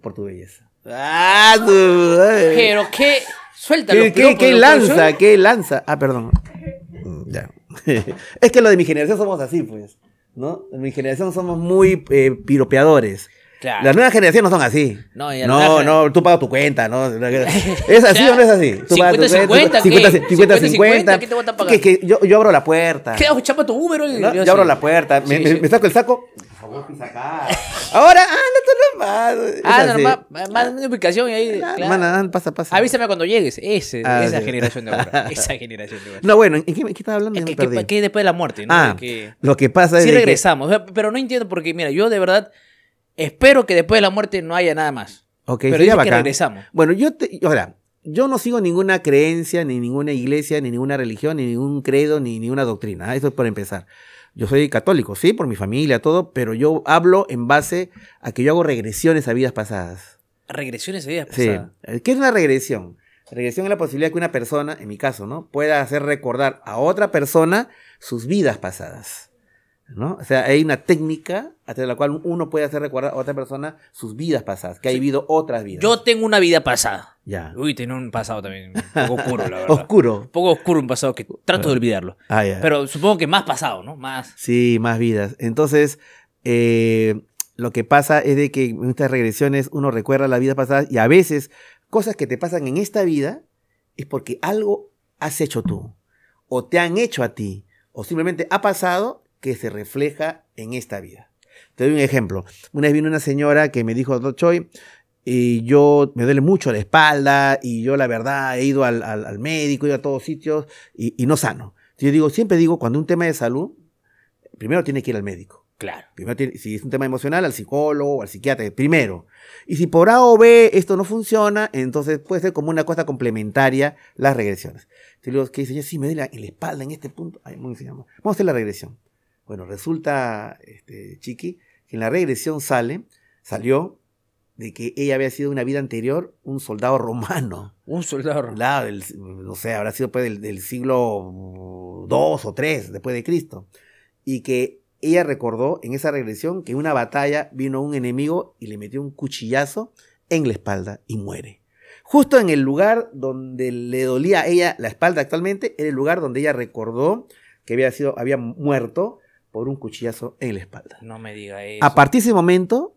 por tu belleza. ¡Ah, Pero qué. Suelta ¿Qué, lanza? ¿Qué lanza? Ah, perdón. Mm, ya. es que lo de mi generación somos así, pues. ¿No? En mi generación somos muy eh, piropeadores. Las nuevas generaciones no son así. No, no, no, tú pagas tu cuenta, ¿no? ¿Es así o no es así? 50-50, 50-50. ¿Qué te voy a pagar? Que, yo, yo, abro la puerta. ¿Qué hago? Chapa tu Uber. yo, yo abro la puerta. me, saco el saco. Por favor, pisa acá. Ahora, ah, no nomás. Ah, Más una ubicación y ahí. claro. Manda, pasa, pasa. Avísame cuando llegues. Ese, ah, esa generación de ahora. esa generación de ahora. No, bueno, ¿en qué, qué estás hablando? Es que, después de la muerte, ¿no? Ah, lo que pasa es. Sí, regresamos. Pero no entiendo porque, mira, yo de verdad Espero que después de la muerte no haya nada más. Ok, pero sería que regresamos. Bueno, yo ahora, yo no sigo ninguna creencia, ni ninguna iglesia, ni ninguna religión, ni ningún credo, ni ninguna doctrina. Ah, eso es por empezar. Yo soy católico, sí, por mi familia, todo, pero yo hablo en base a que yo hago regresiones a vidas pasadas. Regresiones a vidas pasadas. Sí. ¿Qué es una regresión? Regresión es la posibilidad que una persona, en mi caso, ¿no? Pueda hacer recordar a otra persona sus vidas pasadas. O sea, hay una técnica a de la cual uno puede hacer recordar a otra persona sus vidas pasadas, que ha vivido otras vidas. Yo tengo una vida pasada. Ya. Uy, tengo un pasado también un poco oscuro, la verdad. oscuro. Un poco oscuro un pasado que trato de ah. olvidarlo. Ah, Pero supongo que más pasado, ¿no? Más. Sí, más vidas. Entonces, eh, lo que pasa es de que en estas regresiones uno recuerda la vida pasada y a veces cosas que te pasan en esta vida es porque algo has hecho tú o te han hecho a ti o simplemente ha pasado que se refleja en esta vida. Te doy un ejemplo. Una vez vino una señora que me dijo, doctor Choi, y yo me duele mucho la espalda y yo la verdad he ido al, médico, he ido a todos sitios y, no sano. yo digo, siempre digo, cuando un tema de salud, primero tiene que ir al médico. Claro. si es un tema emocional, al psicólogo, al psiquiatra, primero. Y si por A o B esto no funciona, entonces puede ser como una cosa complementaria las regresiones. Entonces, digo, que dice, sí, me duele la espalda en este punto. Vamos a hacer la regresión. Bueno, resulta, este, Chiqui, que en la regresión sale, salió de que ella había sido una vida anterior un soldado romano. Un soldado romano. no sé, habrá sido pues del, siglo II o tres después de Cristo. Y que ella recordó en esa regresión que en una batalla vino un enemigo y le metió un cuchillazo en la espalda y muere. Justo en el lugar donde le dolía a ella la espalda actualmente, era el lugar donde ella recordó que había, sido, había muerto por un cuchillazo en la espalda. No me diga eso. A partir de ese momento,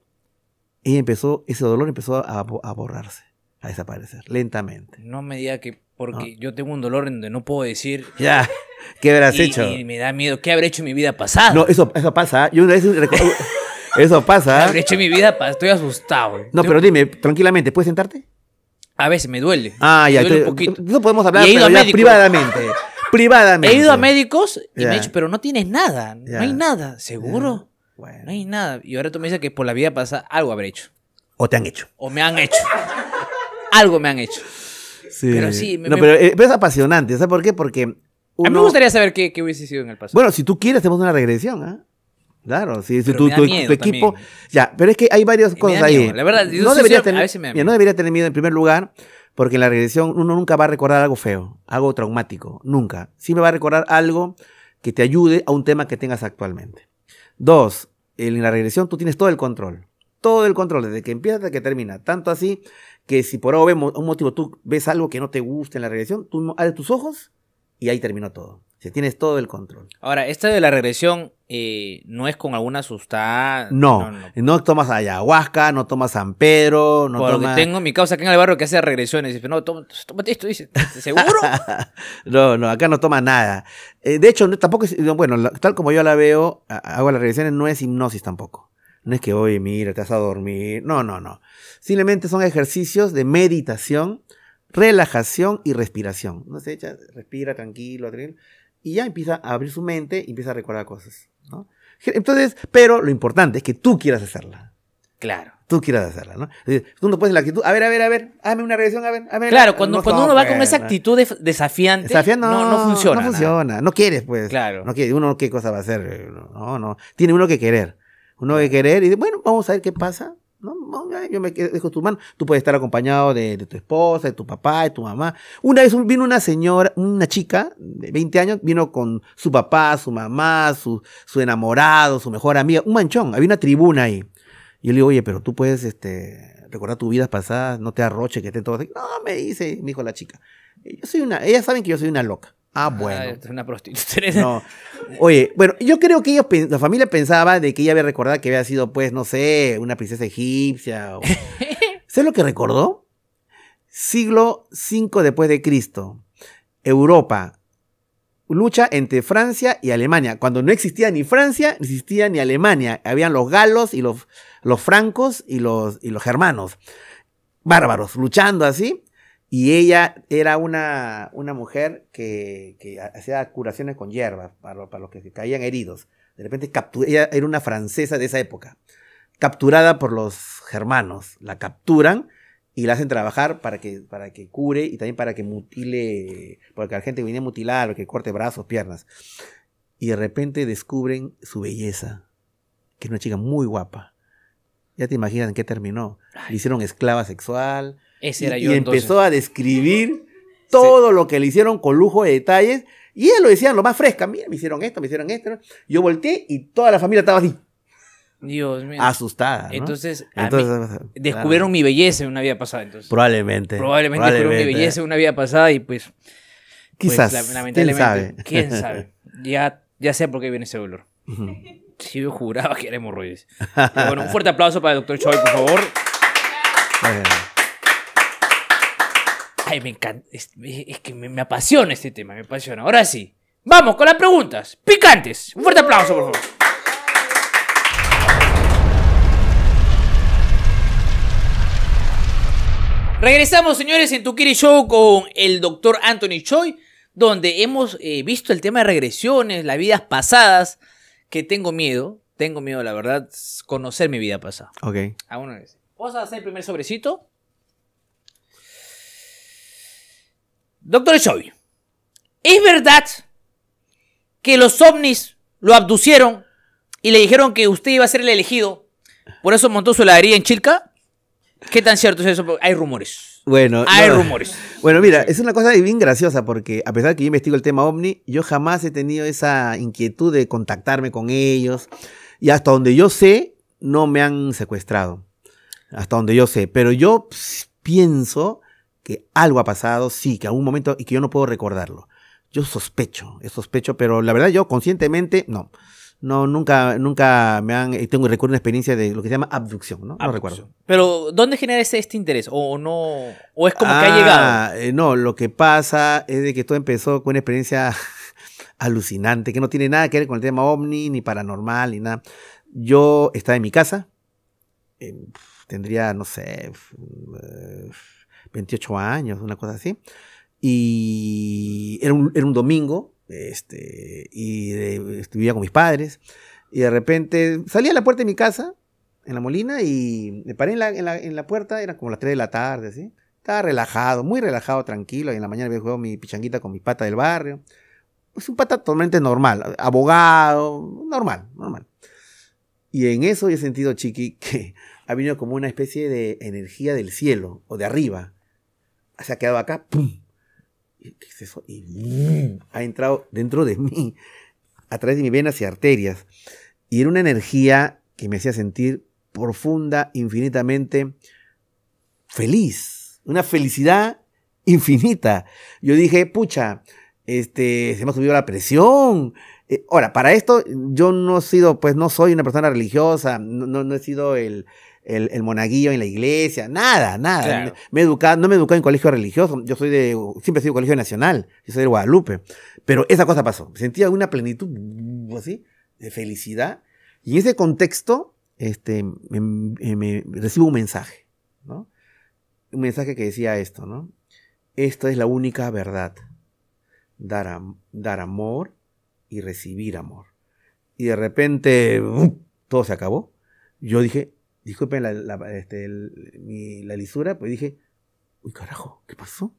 empezó, ese dolor empezó a, borrarse, a desaparecer, lentamente. No me diga que, porque yo tengo un dolor en donde no puedo decir... Ya, ¿qué habrás hecho? Y me da miedo, ¿qué habré hecho en mi vida pasada? No, eso, eso pasa. ¿ah? Yo una vez Eso pasa. ¿ah? Habré hecho mi vida, estoy asustado. No, pero dime, tranquilamente, ¿puedes sentarte? A veces me duele. Ah, ya. No podemos hablar privadamente. Privadamente. He ido a médicos y me he dicho, pero no tienes nada, no hay nada, seguro. No hay nada. Y ahora tú me dices que por la vida pasa algo habré hecho. O te han hecho. O me han hecho. algo me han hecho. Sí. Pero no, Pero, eh, es apasionante. ¿Sabes por qué? Porque. A mí me gustaría saber qué, hubiese sido en el pasado. Bueno, si tú quieres, hacemos una regresión, ¿ah? Claro, si, tu, equipo. Ya, pero es que hay varias cosas ahí. La verdad, no debería tener, no debería tener miedo en primer lugar. Porque en la regresión uno nunca va a recordar algo feo, algo traumático, nunca. Siempre va a recordar algo que te ayude a un tema que tengas actualmente. Dos, en la regresión tú tienes todo el control. Todo el control, desde que empieza hasta que termina. Tanto así que si por algo vemos un motivo tú ves algo que no te gusta en la regresión, tú abres tus ojos y ahí terminó todo tienes todo el control. Ahora, esta de la regresión eh, no es con alguna sustancia. No, no, tomas ayahuasca, no tomas San Pedro, no tomas... tengo mi causa acá en el barrio que hace regresiones. dice, no, toma esto, dice, ¿seguro? no, no, acá no toma nada. Eh, de hecho, tampoco es, bueno, tal como yo la veo, hago las regresiones, no es hipnosis tampoco. No es que, oye, mira, te vas a dormir. No, no, no. Simplemente son ejercicios de meditación, relajación y respiración. No se respira tranquilo, tranquilo y ya empieza a abrir su mente y empieza a recordar cosas. ¿no? Entonces, pero lo importante es que tú quieras hacerla. Claro. Tú quieras hacerla, ¿no? Tú no puedes la actitud, a ver, a ver, a ver, hazme una regresión, a ver, a ver. Claro, cuando, cuando uno va con esa actitud desafiante, desafiante no, no, funciona. No funciona, no quieres, pues. Claro. No quiere, uno qué cosa va a hacer, no, no. Tiene uno que querer. Uno que querer y bueno, vamos a ver qué pasa yo me dejo tu mano. Tú puedes estar acompañado de, tu esposa, de tu papá, de tu mamá. Una vez vino una señora, una chica de 20 años, vino con su papá, su mamá, su, su enamorado, su mejor amiga, un manchón, había una tribuna ahí. Y yo le digo, oye, pero tú puedes este, recordar tu vida pasada, no te arroche que te todo No, me dice, me dijo la chica. Yo soy una, ellas saben que yo soy una loca. Ah, ah, bueno. es una prostituta. Oye, bueno, yo creo que ellos, la familia pensaba de que ella había recordado que había sido, pues, no sé, una princesa egipcia. ¿Sabes lo que recordó? Siglo V después de Cristo. Europa. Lucha entre Francia y Alemania. Cuando no existía ni Francia, ni existía ni Alemania. Habían los galos y los, los francos y los, y los germanos. Bárbaros, luchando así. Y ella era una, una mujer que, hacía curaciones con hierbas para, para, los que caían heridos. De repente ella era una francesa de esa época, capturada por los germanos. La capturan y la hacen trabajar para que, para que cure y también para que mutile, porque la gente viene a mutilar, que corte brazos, piernas. Y de repente descubren su belleza, que es una chica muy guapa. Ya te imaginas en qué terminó. Le hicieron esclava sexual, ese era yo. Y empezó a describir todo lo que le hicieron con lujo de detalles. Y él lo decía lo más fresca. Mira, me hicieron esto, me hicieron esto. Yo volteé y toda la familia estaba así. Dios mío. Asustada. Entonces, descubrieron mi belleza en una vida pasada. Entonces. Probablemente. Probablemente, descubrieron mi belleza en una vida pasada y pues. pues Quizás. ¿Quién sabe? Ya, ya sé por qué viene ese dolor. Sí, yo juraba que era hemorroides. bueno, un fuerte aplauso para el doctor Choi, por favor. Ay, me encanta. Es, que me, apasiona este tema, me apasiona. Ahora sí. Vamos con las preguntas. Picantes. Un fuerte aplauso, por favor. Regresamos, señores, en Tukiri Show con el doctor Anthony Choi, donde hemos eh, visto el tema de regresiones, las vidas pasadas, que tengo miedo, tengo miedo, la verdad, conocer mi vida pasada. Ok. vez. Vamos a hacer el primer sobrecito. Doctor Choi, ¿es verdad que los ovnis lo abducieron y le dijeron que usted iba a ser el elegido? Por eso montó su heladería en Chilca. ¿Qué tan cierto es eso? hay rumores. Bueno, hay rumores. Bueno, mira, es una cosa bien graciosa porque a pesar de que yo investigo el tema ovni, yo jamás he tenido esa inquietud de contactarme con ellos. Y hasta donde yo sé, no me han secuestrado. Hasta donde yo sé. Pero yo pues, pienso algo ha pasado, sí, que algún momento y que yo no puedo recordarlo. Yo sospecho, es sospecho, pero la verdad yo conscientemente no. No, nunca, nunca me han, eh, tengo recuerdo una experiencia de lo que se llama abducción, ¿no? Abducción. recuerdo. Pero, ¿dónde genera este interés? ¿O no? ¿O es como que ha ah, llegado? Eh, no, lo que pasa es de que todo empezó con una experiencia alucinante, que no tiene nada que ver con el tema ovni, ni paranormal, ni nada. Yo estaba en mi casa, tendría, no sé, eh, 28 años, una cosa así. Y era un, domingo, este, y estuvía con mis padres. Y de repente salí a la puerta de mi casa, en la Molina, y me paré en la, en la, puerta, era como las 3 de la tarde, así. Estaba relajado, muy relajado, tranquilo. Y en la mañana había jugado mi pichanguita con mi pata del barrio. Es un pata totalmente normal, abogado, normal, normal. Y en eso he sentido, Chiqui, que ha venido como una especie de energía del cielo o de arriba se ha quedado acá, eso? Y ¡mm! ha entrado dentro de mí, a través de mis venas y arterias. Y era una energía que me hacía sentir profunda, infinitamente feliz. Una felicidad infinita. Yo dije, pucha, este, se me ha subido la presión. Eh, ahora, para esto, yo no he sido, pues no soy una persona religiosa, no, no he sido el, el, el, monaguillo en la iglesia, nada, nada. Me he no me educaba en colegio religioso, yo soy de, siempre he sido colegio nacional, yo soy de Guadalupe, pero esa cosa pasó, sentía una plenitud uh, así, de felicidad, y en ese contexto, este, me, recibo un mensaje, ¿no? Un mensaje que decía esto, ¿no? Esta es la única verdad, dar, dar amor y recibir amor. Y de repente, uh, todo se acabó. Yo dije, disculpen este, la, lisura, pues dije, uy carajo, ¿qué pasó?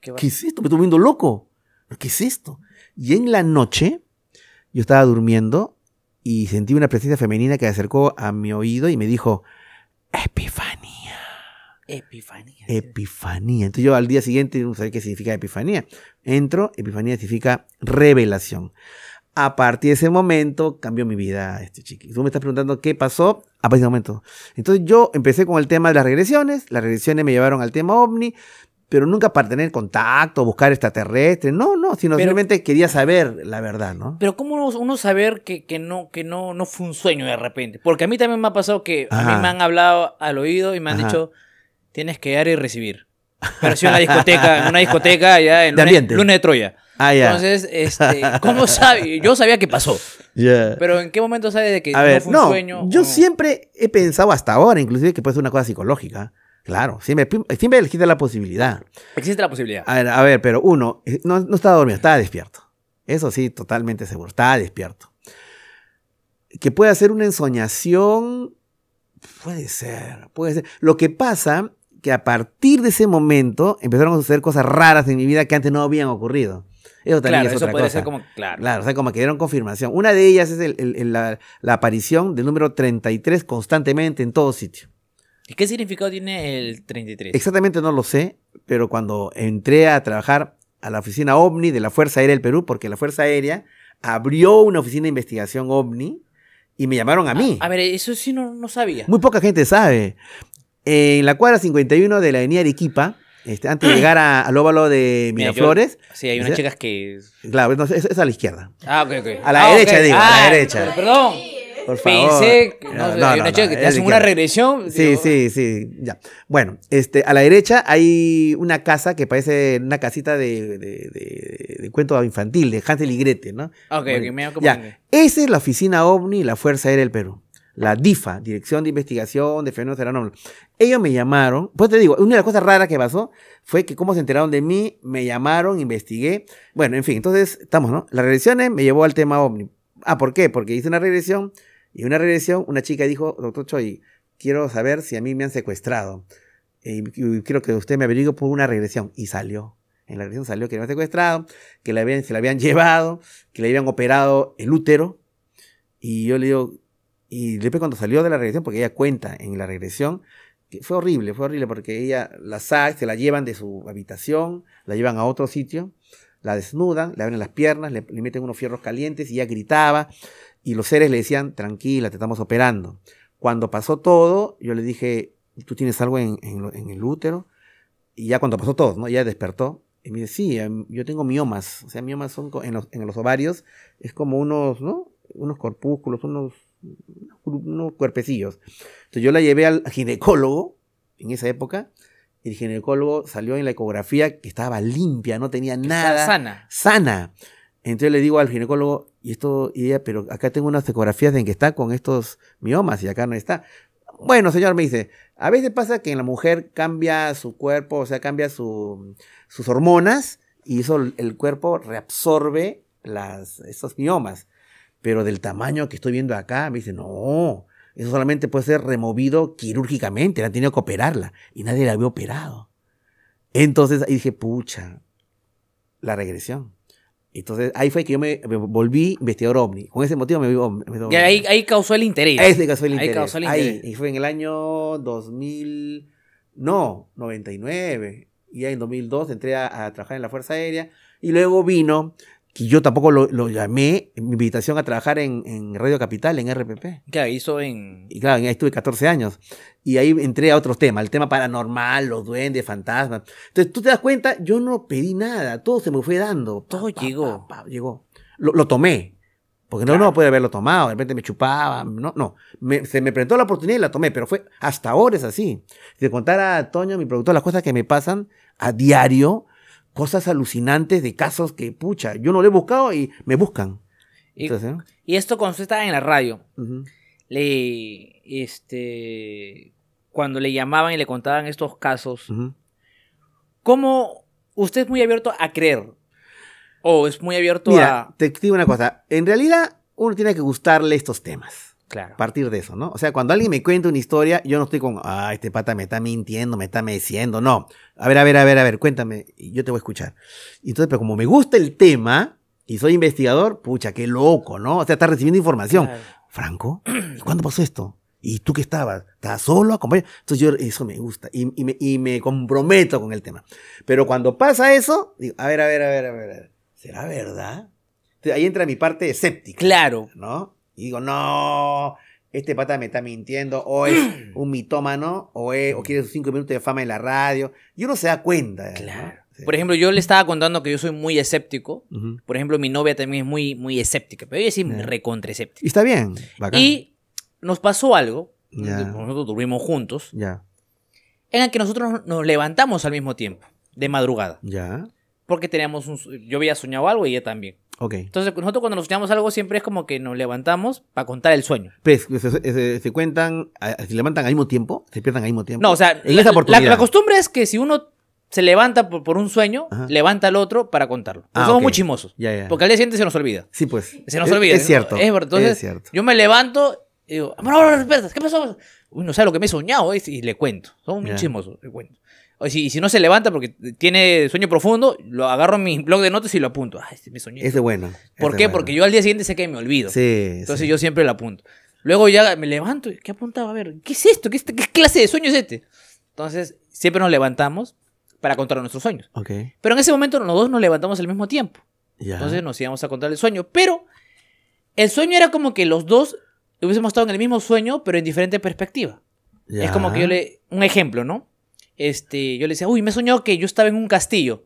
¿Qué, es esto? Me estoy viendo loco. ¿Qué es esto? Y en la noche, yo estaba durmiendo y sentí una presencia femenina que se acercó a mi oído y me dijo, Epifanía. Epifanía. Epifanía. Entonces yo al día siguiente no sabía qué significa epifanía. Entro, epifanía significa revelación. A partir de ese momento cambió mi vida este chiqui. Tú me estás preguntando qué pasó a partir de momento. Entonces yo empecé con el tema de las regresiones, las regresiones me llevaron al tema ovni, pero nunca para tener contacto, buscar extraterrestres, no, no, sino simplemente quería saber la verdad, ¿no? Pero ¿cómo uno, saber que, que, no, que no, no fue un sueño de repente? Porque a mí también me ha pasado que a mí me han hablado al oído y me han dicho, tienes que dar y recibir. Apareció en discoteca, en una discoteca ya en luna de, Troya. Ah, Entonces, este, ¿cómo sabe? Yo sabía que pasó. Pero ¿en qué momento sabe de que no fue un sueño? Yo siempre he pensado hasta ahora, inclusive, que puede ser una cosa psicológica. Claro, siempre, siempre existe la posibilidad. Existe la posibilidad. A ver, pero uno, eh, no, estaba dormido, estaba despierto. Eso sí, totalmente seguro, estaba despierto. Que puede ser una ensoñación, puede ser, puede ser. Lo que pasa que a partir de ese momento empezaron a suceder cosas raras en mi vida que antes no habían ocurrido. Eso también claro, es eso otra puede cosa. ser como, claro. Claro, o sea, como que dieron confirmación. Una de ellas es la, aparición del número 33 constantemente en todo sitio. ¿Y qué significado tiene el 33? Exactamente no lo sé, pero cuando entré a trabajar a la oficina OVNI de la Fuerza Aérea del Perú, porque la Fuerza Aérea abrió una oficina de investigación OVNI, y me llamaron a ah, mí. a ver, eso sí no, no sabía. Muy poca gente sabe en la cuadra 51 de la avenida Arequipa, este, antes de llegar al óvalo de Miraflores. sí, hay unas chicas que. Claro, es, a la izquierda. Ah, ok, ok. A la ah, derecha, digo, a la ah, derecha. Perdón. Por favor. Pensé una chica que te hace una regresión. Sí, sí, sí. Ya. Bueno, este, a la derecha hay una casa que parece una casita de, de, cuento infantil, de Hansel y Gretel, ¿no? Ok, Esa es la oficina OVNI y la Fuerza Aérea del Perú la DIFA, Dirección de Investigación de Fenómenos Aeronómicos. Ellos me llamaron, pues te digo, una de las cosas raras que pasó fue que cómo se enteraron de mí, me llamaron, investigué. Bueno, en fin, entonces estamos, ¿no? Las regresiones me llevó al tema OVNI. Ah, ¿por qué? Porque hice una regresión y una regresión, una chica dijo, doctor Choi, quiero saber si a mí me han secuestrado. Eh, y, quiero que usted me averigüe por una regresión. Y salió. En la regresión salió que me han secuestrado, que la habían, se la habían llevado, que le habían operado el útero. Y yo le digo, y después cuando salió de la regresión, porque ella cuenta en la regresión, fue horrible, fue horrible porque ella la saca, se la llevan de su habitación, la llevan a otro sitio, la desnudan, le abren las piernas, le, meten unos fierros calientes y ella gritaba y los seres le decían, tranquila, te estamos operando. Cuando pasó todo, yo le dije, ¿tú tienes algo en, el útero? Y ya cuando pasó todo, ¿no? Ella despertó y me dice, sí, em, yo tengo miomas. O sea, miomas son en los, en los ovarios, es como unos, ¿no? Unos corpúsculos, unos unos cuerpecillos. Entonces yo la llevé al ginecólogo en esa época. El ginecólogo salió en la ecografía que estaba limpia, no tenía nada. Sana. Sana. Entonces le digo al ginecólogo, y esto, y pero acá tengo unas ecografías en que está con estos miomas y acá no está. Bueno, señor, me dice, a veces pasa que la mujer cambia su cuerpo, o sea, cambia sus hormonas y eso el cuerpo reabsorbe las, esos miomas pero del tamaño que estoy viendo acá, me dice, no, eso solamente puede ser removido quirúrgicamente, la han tenido que operarla y nadie la había operado. Entonces ahí dije, pucha, la regresión. Entonces ahí fue que yo me, volví investigador ovni. Con ese motivo me, me, ahí, causó el interés. Ahí causó el interés. Ahí, causó el interés. ahí y fue en el año 2000, no, 99. Y ahí en 2002 entré a, a trabajar en la Fuerza Aérea. Y luego vino que yo tampoco lo, llamé mi invitación a trabajar en, Radio Capital, en RPP. que hizo en... Y claro, ahí estuve 14 años. Y ahí entré a otros temas, el tema paranormal, los duendes, fantasmas. Entonces, tú te das cuenta, yo no pedí nada, todo se me fue dando. todo llegó. llegó. Lo, tomé. Porque no, no podía haberlo tomado, de repente me chupaba, no, no. se me presentó la oportunidad y la tomé, pero fue hasta ahora es así. De contar a Toño, mi productor, las cosas que me pasan a diario, cosas alucinantes de casos que, pucha, yo no lo he buscado y me buscan. Y, ¿eh? esto cuando usted estaba en la radio, le, este, cuando le llamaban y le contaban estos casos, ¿cómo usted es muy abierto a creer? ¿O es muy abierto a...? te digo una cosa, en realidad uno tiene que gustarle estos temas. Claro. Partir de eso, ¿no? O sea, cuando alguien me cuenta una historia, yo no estoy con, ah, este pata me está mintiendo, me está meciendo. No. A ver, a ver, a ver, a ver, cuéntame. yo te voy a escuchar. Y entonces, pero como me gusta el tema y soy investigador, pucha, qué loco, ¿no? O sea, estás recibiendo información. Franco, ¿y cuándo pasó esto? ¿Y tú qué estabas? ¿Estás solo? ¿Acompañado? Entonces yo, eso me gusta y, me, me, comprometo con el tema. Pero cuando pasa eso, digo, a ver, a ver, a ver, a ver, ¿será verdad? ahí entra mi parte escéptica. Claro. ¿No? Y digo, no, este pata me está mintiendo, o es un mitómano, o, o quiere sus cinco minutos de fama en la radio. Y uno se da cuenta. Por ejemplo, yo le estaba contando que yo soy muy escéptico. Por ejemplo, mi novia también es muy, muy escéptica, pero ella sí yeah. Y está bien. Y nos pasó algo. Nosotros dormimos juntos. Ya. En el que nosotros nos levantamos al mismo tiempo, de madrugada. Ya. Porque teníamos yo había soñado algo y ella también. Entonces, nosotros cuando nos soñamos algo siempre es como que nos levantamos para contar el sueño. Pues, pues, se, cuentan, se levantan al mismo tiempo, se pierden al mismo tiempo. No, o sea, la, costumbre es que si uno se levanta por, un sueño, levanta al otro para contarlo. Ah, somos muy chimosos. Porque al día siguiente se nos olvida. Sí, pues. Se nos olvida. Es cierto. entonces, Yo me levanto y digo, ¿qué pasó? Uy, no sé lo que me he soñado, y le cuento. Somos muy chismosos, le cuento y si no se levanta porque tiene sueño profundo, lo agarro mi blog de notas y lo apunto. Ay, este, me soñé. Es de bueno. ¿Por qué? Porque yo al día siguiente sé que me olvido. Sí. Entonces yo siempre lo apunto. Luego ya me levanto. y ¿Qué apuntaba? A ver, ¿qué es esto? Este? ¿Qué, clase de sueño es este? Entonces siempre nos levantamos para contar nuestros sueños. Okay. Pero en ese momento los dos nos levantamos al mismo tiempo. Ya. Entonces nos íbamos a contar el sueño. Pero el sueño era como que los dos hubiésemos estado en el mismo sueño, pero en diferente perspectiva. Es como que yo le. Un ejemplo, ¿no? este, yo le decía, uy, me soñó que yo estaba en un castillo.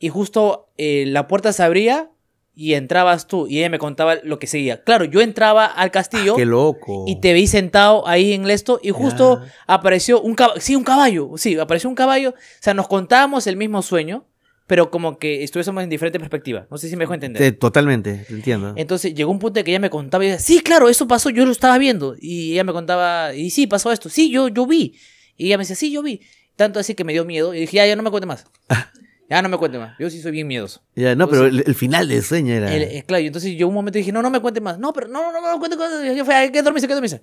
Y justo eh, la puerta se abría y entrabas tú. Y ella me contaba lo que seguía. Claro, yo entraba al castillo. Ah, loco! Y te vi sentado ahí en esto. Y justo apareció un caballo. Sí, un caballo. Sí, apareció un caballo. O sea, nos contábamos el mismo sueño. Pero como que estuviésemos en diferente perspectiva. No sé si me dejó entender. Eh, totalmente, entiendo. Entonces llegó un punto que ella me contaba. Y decía, sí, claro, eso pasó. Yo lo estaba viendo. Y ella me contaba. Y sí, pasó esto. Sí, yo, yo vi. Y ella me decía, sí, yo vi. Tanto así que me dio miedo y dije, ya, ya no me cuente más. Ah. Ya no me cuente más. Yo sí soy bien miedoso. Ya, no, pero el, final del sueño era. Es eh, claro, y entonces yo un momento dije, no, no me cuente más. No, pero no, no, no me cuente Yo fui, ¿qué dormiste? ¿Qué dormiste?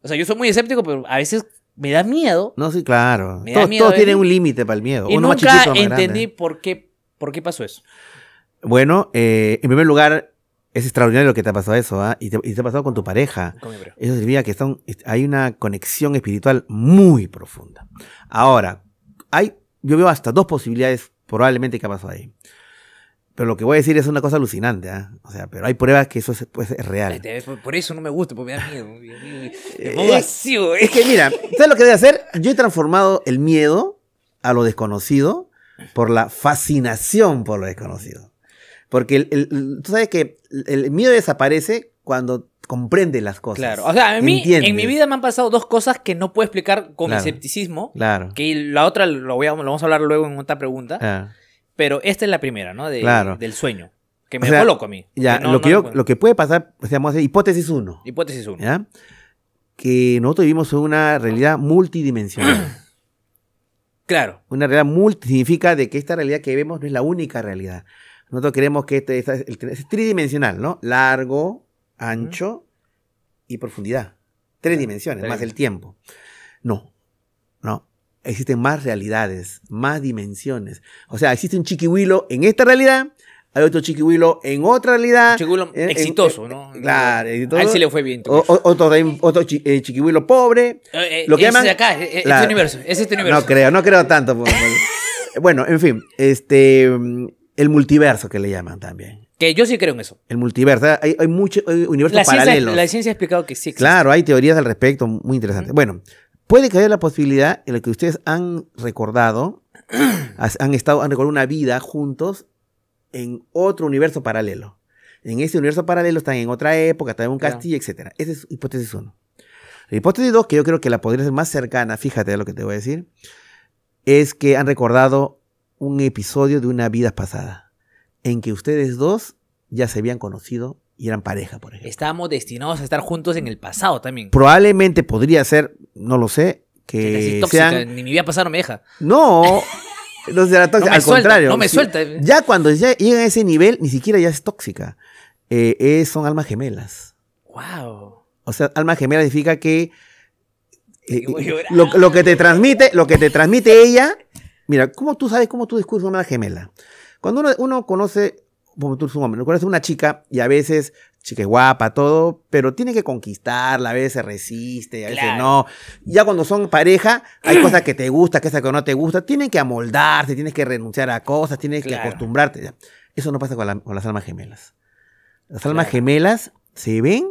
O sea, yo soy muy escéptico, pero a veces me da miedo. No, sí, claro. todos, tienen un límite para el miedo. Y Uno nunca más chiquito, más entendí por qué, por qué pasó eso. Bueno, eh, en primer lugar, es extraordinario lo que te ha pasado eso, ¿ah? Y, te, ha pasado con tu pareja. eso significa que hay una conexión espiritual muy profunda. Ahora, hay, yo veo hasta dos posibilidades probablemente que ha pasado ahí. Pero lo que voy a decir es una cosa alucinante, ¿eh? O sea, pero hay pruebas que eso es, pues, real. Por, eso no me gusta, porque me da miedo. Eh, eh, es que mira, ¿sabes lo que debe hacer? Yo he transformado el miedo a lo desconocido por la fascinación por lo desconocido. Porque el, tú sabes que el miedo desaparece cuando comprende las cosas. Claro, o sea, a mí en mi vida me han pasado dos cosas que no puedo explicar con escepticismo. Claro. Que la otra lo, vamos a hablar luego en otra pregunta. Ah. Pero esta es la primera, ¿no? claro. Del sueño. Que me loco a mí. Ya, lo, que lo, que puede pasar, seamos hipótesis 1. Hipótesis 1. Que nosotros vivimos en una realidad multidimensional. Claro. Una realidad multi significa de que esta realidad que vemos no es la única realidad. Nosotros queremos que este, es tridimensional, ¿no? Largo, ancho y profundidad. Tres dimensiones, más el tiempo. No, no. Existen más realidades, más dimensiones. O sea, existe un chiquihuilo en esta realidad, hay otro chiquihuilo en otra realidad. Chiquihuilo exitoso, ¿no? Claro, exitoso. A él sí le fue bien. otro, otro eh, pobre. Eh, eh, lo que es acá, este universo, es este universo. No creo, no creo tanto. Pues, pues. bueno, en fin, este el multiverso que le llaman también. Que yo sí creo en eso. El multiverso. Hay, muchos universos paralelos. la ciencia ha explicado que sí. Claro, hay teorías al respecto muy interesantes. Bueno, puede que haya la posibilidad en la que ustedes han recordado, han estado, han recordado una vida juntos en otro universo paralelo. En ese universo paralelo están en otra época, están en un castillo, etc. Esa es hipótesis 1. La hipótesis 2, que yo creo que la podría ser más cercana, fíjate lo que te voy a decir, es que han recordado un episodio de una vida pasada, en que ustedes dos ya se habían conocido y eran pareja, por ejemplo. Estábamos destinados a estar juntos en el pasado también. Probablemente podría ser, no lo sé, que tóxica, sean... ni mi vida pasada no me deja. No, no será tóxica, al contrario. No me suelta. Ya cuando llegan llega a ese nivel, ni siquiera ya es tóxica. Eh, son almas gemelas. Wow. O sea, alma gemela significa que eh, eh, lo, que te transmite, lo que te transmite ella Mira, ¿cómo tú sabes cómo tú discurso una gemela? Cuando uno, uno conoce, como tú un hombre, conoce una chica y a veces, chica guapa, todo, pero tiene que conquistarla, a veces se resiste, a veces no. Ya cuando son pareja, hay cosas que te gustan, cosas que no te gustan, tienen que amoldarse, tienes que renunciar a cosas, tienes que acostumbrarte. Eso no pasa con, con las almas gemelas. Las almas gemelas se ven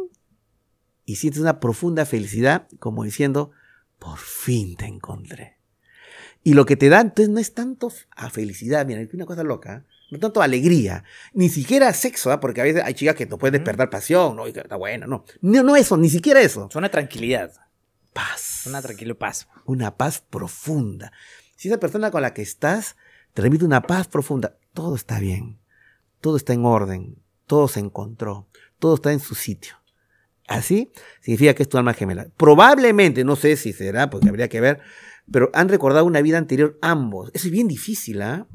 y sientes una profunda felicidad, como diciendo, por fin te encontré. Y lo que te da entonces no es tanto a felicidad, mira, es una cosa loca, no tanto alegría, ni siquiera sexo, ¿ah? porque a veces hay chicas que te pueden despertar pasión, ¿no? está bueno, no. no. No eso, ni siquiera eso. una tranquilidad. Paz. Una tranquila paz. Una paz profunda. Si esa persona con la que estás te remite una paz profunda, todo está bien, todo está en orden, todo se encontró, todo está en su sitio. Así significa que es tu alma gemela. Probablemente, no sé si será, porque habría que ver, pero han recordado una vida anterior ambos. Eso es bien difícil, ¿ah?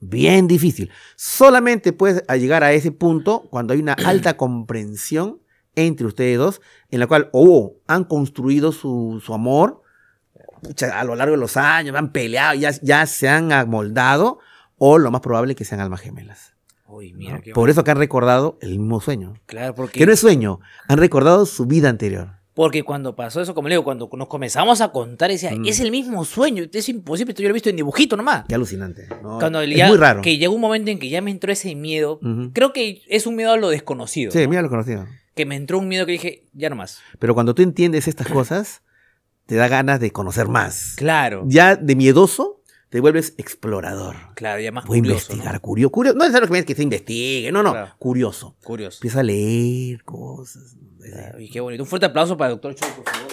Bien difícil. Solamente puedes llegar a ese punto cuando hay una alta comprensión entre ustedes dos, en la cual, o oh, han construido su, amor a lo largo de los años, han peleado, ya, ya se han amoldado, o lo más probable que sean almas gemelas. Por eso que han recordado el mismo sueño. Claro, porque... Que no es sueño, han recordado su vida anterior. Porque cuando pasó eso, como le digo, cuando nos comenzamos a contar, decía, es mm. el mismo sueño, es imposible, esto yo lo he visto en dibujito nomás. Qué alucinante. cuando es muy raro. Que llegó un momento en que ya me entró ese miedo, creo que es un miedo a lo desconocido. Sí, miedo a lo conocido. Que me entró un miedo que dije, ya nomás. Pero cuando tú entiendes estas cosas, te da ganas de conocer más. Claro. Ya de miedoso, te vuelves explorador. Claro, y además Voy a investigar, curioso. No es lo que me que se investigue, no, no, curioso. Curioso. Empieza a leer cosas. Uy, qué bonito. Un fuerte aplauso para el doctor Cho, por favor.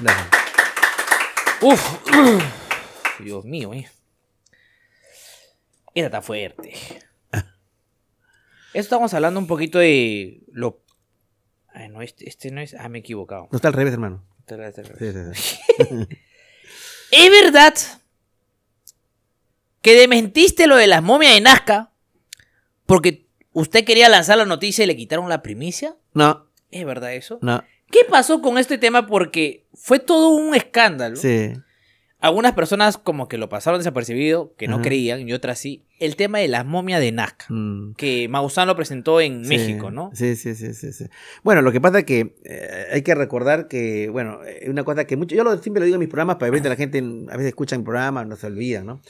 Gracias. Uf, Dios mío, eh. Era tan fuerte. Esto Estamos hablando un poquito de lo. Ay, no, este, este no es. Ah, me he equivocado. No está al revés, hermano. Está al revés. Sí, sí, es verdad que dementiste lo de las momias de Nazca porque usted quería lanzar la noticia y le quitaron la primicia. No. ¿Es verdad eso? No. ¿Qué pasó con este tema? Porque fue todo un escándalo. Sí. Algunas personas como que lo pasaron desapercibido, que no creían, y otras sí. El tema de las momias de Nazca, mm. que Maussan lo presentó en México, ¿no? Sí, sí, sí, sí, sí, Bueno, lo que pasa es que eh, hay que recordar que, bueno, eh, una cosa que mucho, yo siempre lo digo en mis programas, para ver que la gente a veces escucha en programas, no se olvida ¿no?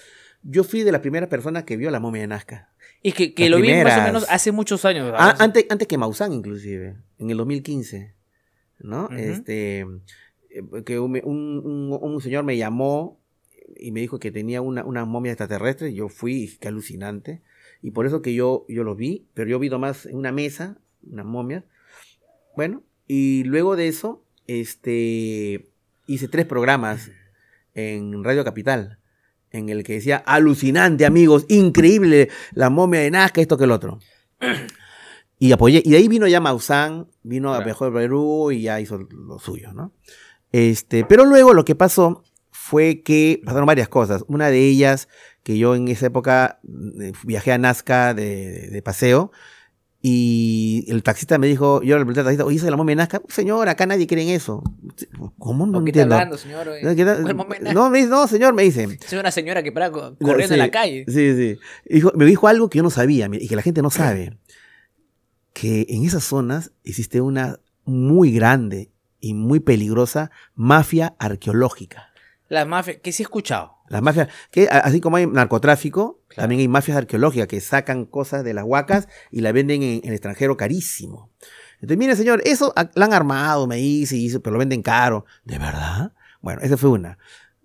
Yo fui de la primera persona que vio la momia de Nazca. Y que, lo vi más o menos hace muchos años. Ah, antes, antes que Maussan, inclusive, en el 2015. ¿No? Este. Eh, que un, señor me llamó y me dijo que tenía una, momia extraterrestre. Yo fui, qué alucinante. Y por eso que yo, yo lo vi, pero yo vi nomás en una mesa, una momia. Bueno, y luego de eso, este. Hice tres programas en Radio Capital en el que decía, alucinante amigos, increíble la momia de Nazca, esto que el otro. Y apoyé, y de ahí vino ya Maussan, vino a a Mejor Perú y ya hizo lo suyo, ¿no? Este, pero luego lo que pasó fue que pasaron varias cosas. Una de ellas, que yo en esa época eh, viajé a Nazca de, de paseo, y el taxista me dijo, yo le pregunté al taxista, oye, ¿es la momia Señor, acá nadie cree en eso. ¿Cómo no ¿Qué está hablando, señor? No, no, señor, me dice. Soy una señora que para corriendo en la calle. Sí, sí. me dijo algo que yo no sabía y que la gente no sabe. Que en esas zonas existe una muy grande y muy peligrosa mafia arqueológica. Las mafias, que sí he escuchado. Las mafias, que así como hay narcotráfico, también hay mafias arqueológicas que sacan cosas de las huacas y la venden en, el extranjero carísimo. Entonces, mire, señor, eso la han armado, me dice, pero lo venden caro. ¿De verdad? Bueno, esa fue una.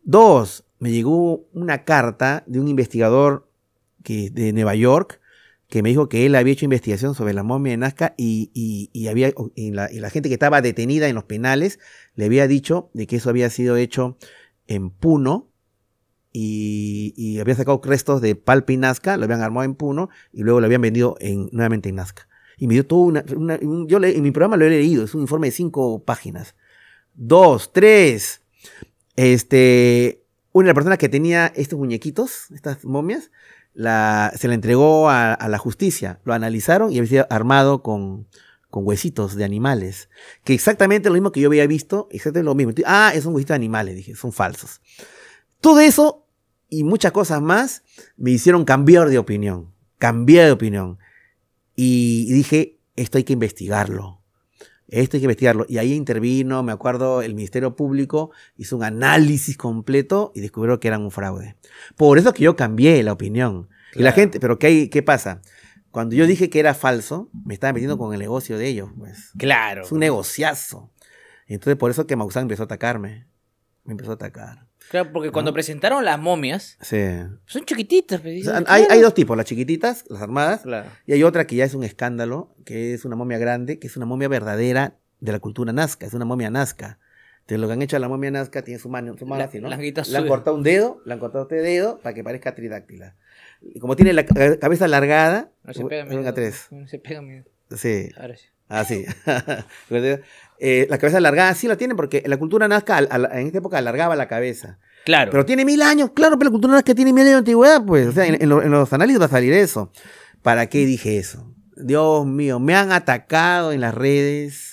Dos, me llegó una carta de un investigador que, de Nueva York que me dijo que él había hecho investigación sobre la momia de Nazca y, y, había, la, la, gente que estaba detenida en los penales le había dicho de que eso había sido hecho en Puno y, había habían sacado restos de Palpa y Nazca, lo habían armado en Puno y luego lo habían vendido en, nuevamente en Nazca. Y me dio todo una... yo en mi programa lo he leído, es un informe de cinco páginas. Dos, tres. Este, una de las personas que tenía estos muñequitos, estas momias, se la entregó a, la justicia. Lo analizaron y había sido armado con, con huesitos de animales. Que exactamente lo mismo que yo había visto, exactamente lo mismo. ah, es un huesito de animales, dije, son falsos. Todo eso y muchas cosas más me hicieron cambiar de opinión. Cambié de opinión. Y dije, esto hay que investigarlo. Esto hay que investigarlo. Y ahí intervino, me acuerdo, el Ministerio Público hizo un análisis completo y descubrió que eran un fraude. Por eso que yo cambié la opinión. Y la gente, pero ¿qué, ¿qué pasa? Cuando yo dije que era falso, me estaba metiendo con el negocio de ellos, pues. Claro. Es un pues. negociazo. Entonces, por eso que Maussan empezó a atacarme. Me empezó a atacar. Claro, porque cuando presentaron las momias, sí. son chiquititas. Pues, hay, dos tipos, las chiquititas, las armadas, y hay otra que ya es un escándalo, que es una momia grande, que es una momia verdadera de la cultura nazca, es una momia nazca. Entonces lo que han hecho a la momia nazca tiene su mano, su mano así, ¿no? Le han cortado un dedo, le han cortado este dedo para que parezca tridáctila como tiene la cabeza alargada, no se pega, No se pega, Sí. Ahora sí. Ah, eh, la cabeza alargada sí la tiene porque la cultura nazca en esta época alargaba la cabeza. Claro. Pero tiene mil años, claro, pero la cultura nazca tiene mil años de antigüedad, pues. O sea, en los análisis va a salir eso. ¿Para qué dije eso? Dios mío, me han atacado en las redes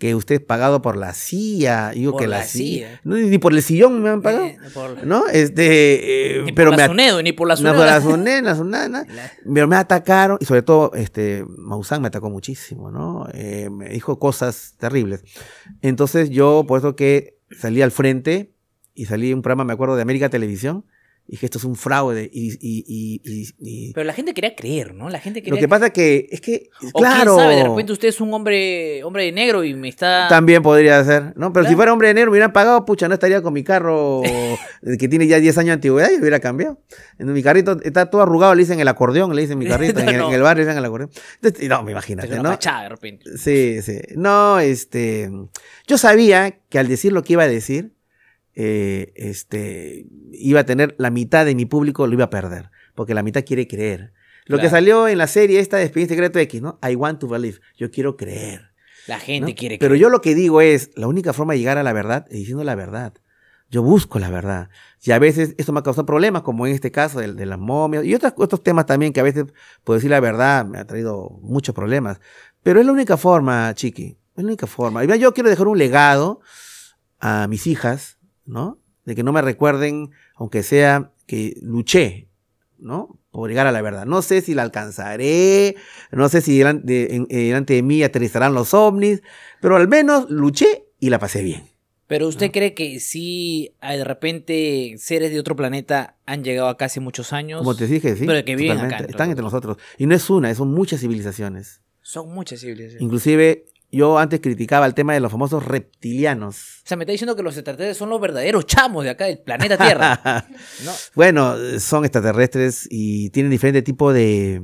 que usted es pagado por la CIA, digo que la, CIA, ni por el sillón me han eh, pagado, ¿no? Este, eh, ni, pero por la me Sunedo, ni por la Sunedo, ni la pero me atacaron y sobre todo este Maussan me atacó muchísimo, ¿no? Eh, me dijo cosas terribles. Entonces yo por eso que salí al frente y salí un programa, me acuerdo de América Televisión y que esto es un fraude. Y, Pero la gente quería creer, ¿no? La gente quería Lo que pasa que es que, o claro. Quién sabe, de repente usted es un hombre hombre de negro y me está. También podría ser, ¿no? Pero si fuera hombre de negro, me hubieran pagado, pucha, no estaría con mi carro que tiene ya 10 años de antigüedad y hubiera cambiado. En mi carrito está todo arrugado, le dicen el acordeón, le dicen mi carrito, en, el, barrio le dicen el acordeón. no, me imaginas ¿no? Sí, sí. No, este. Yo sabía que al decir lo que iba a decir, eh, este, iba a tener la mitad de mi público, lo iba a perder, porque la mitad quiere creer. Lo que salió en la serie esta de Expediente Secreto X, ¿no? I want to believe, yo quiero creer. La gente quiere creer. Pero yo lo que digo es, la única forma de llegar a la verdad es diciendo la verdad. Yo busco la verdad. Y a veces esto me ha causado problemas, como en este caso de, de las momias y otros, otros temas también que a veces, por decir la verdad, me ha traído muchos problemas. Pero es la única forma, Chiqui. Es la única forma. yo quiero dejar un legado a mis hijas, ¿no? De que no me recuerden, aunque sea que luché, ¿no? Por llegar a la verdad. No sé si la alcanzaré, no sé si eh, delante de, mí aterrizarán los ovnis, pero al menos luché y la pasé bien. Pero usted cree que si ah, de repente, seres de otro planeta han llegado acá hace muchos años. Como te dije, sí. Pero que viven Están entre nosotros. Y no es una, son muchas civilizaciones. Son muchas civilizaciones. Inclusive yo antes criticaba el tema de los famosos reptilianos. O sea, me está diciendo que los extraterrestres son los verdaderos chamos de acá del planeta Tierra. Bueno, son extraterrestres y tienen diferente tipo de,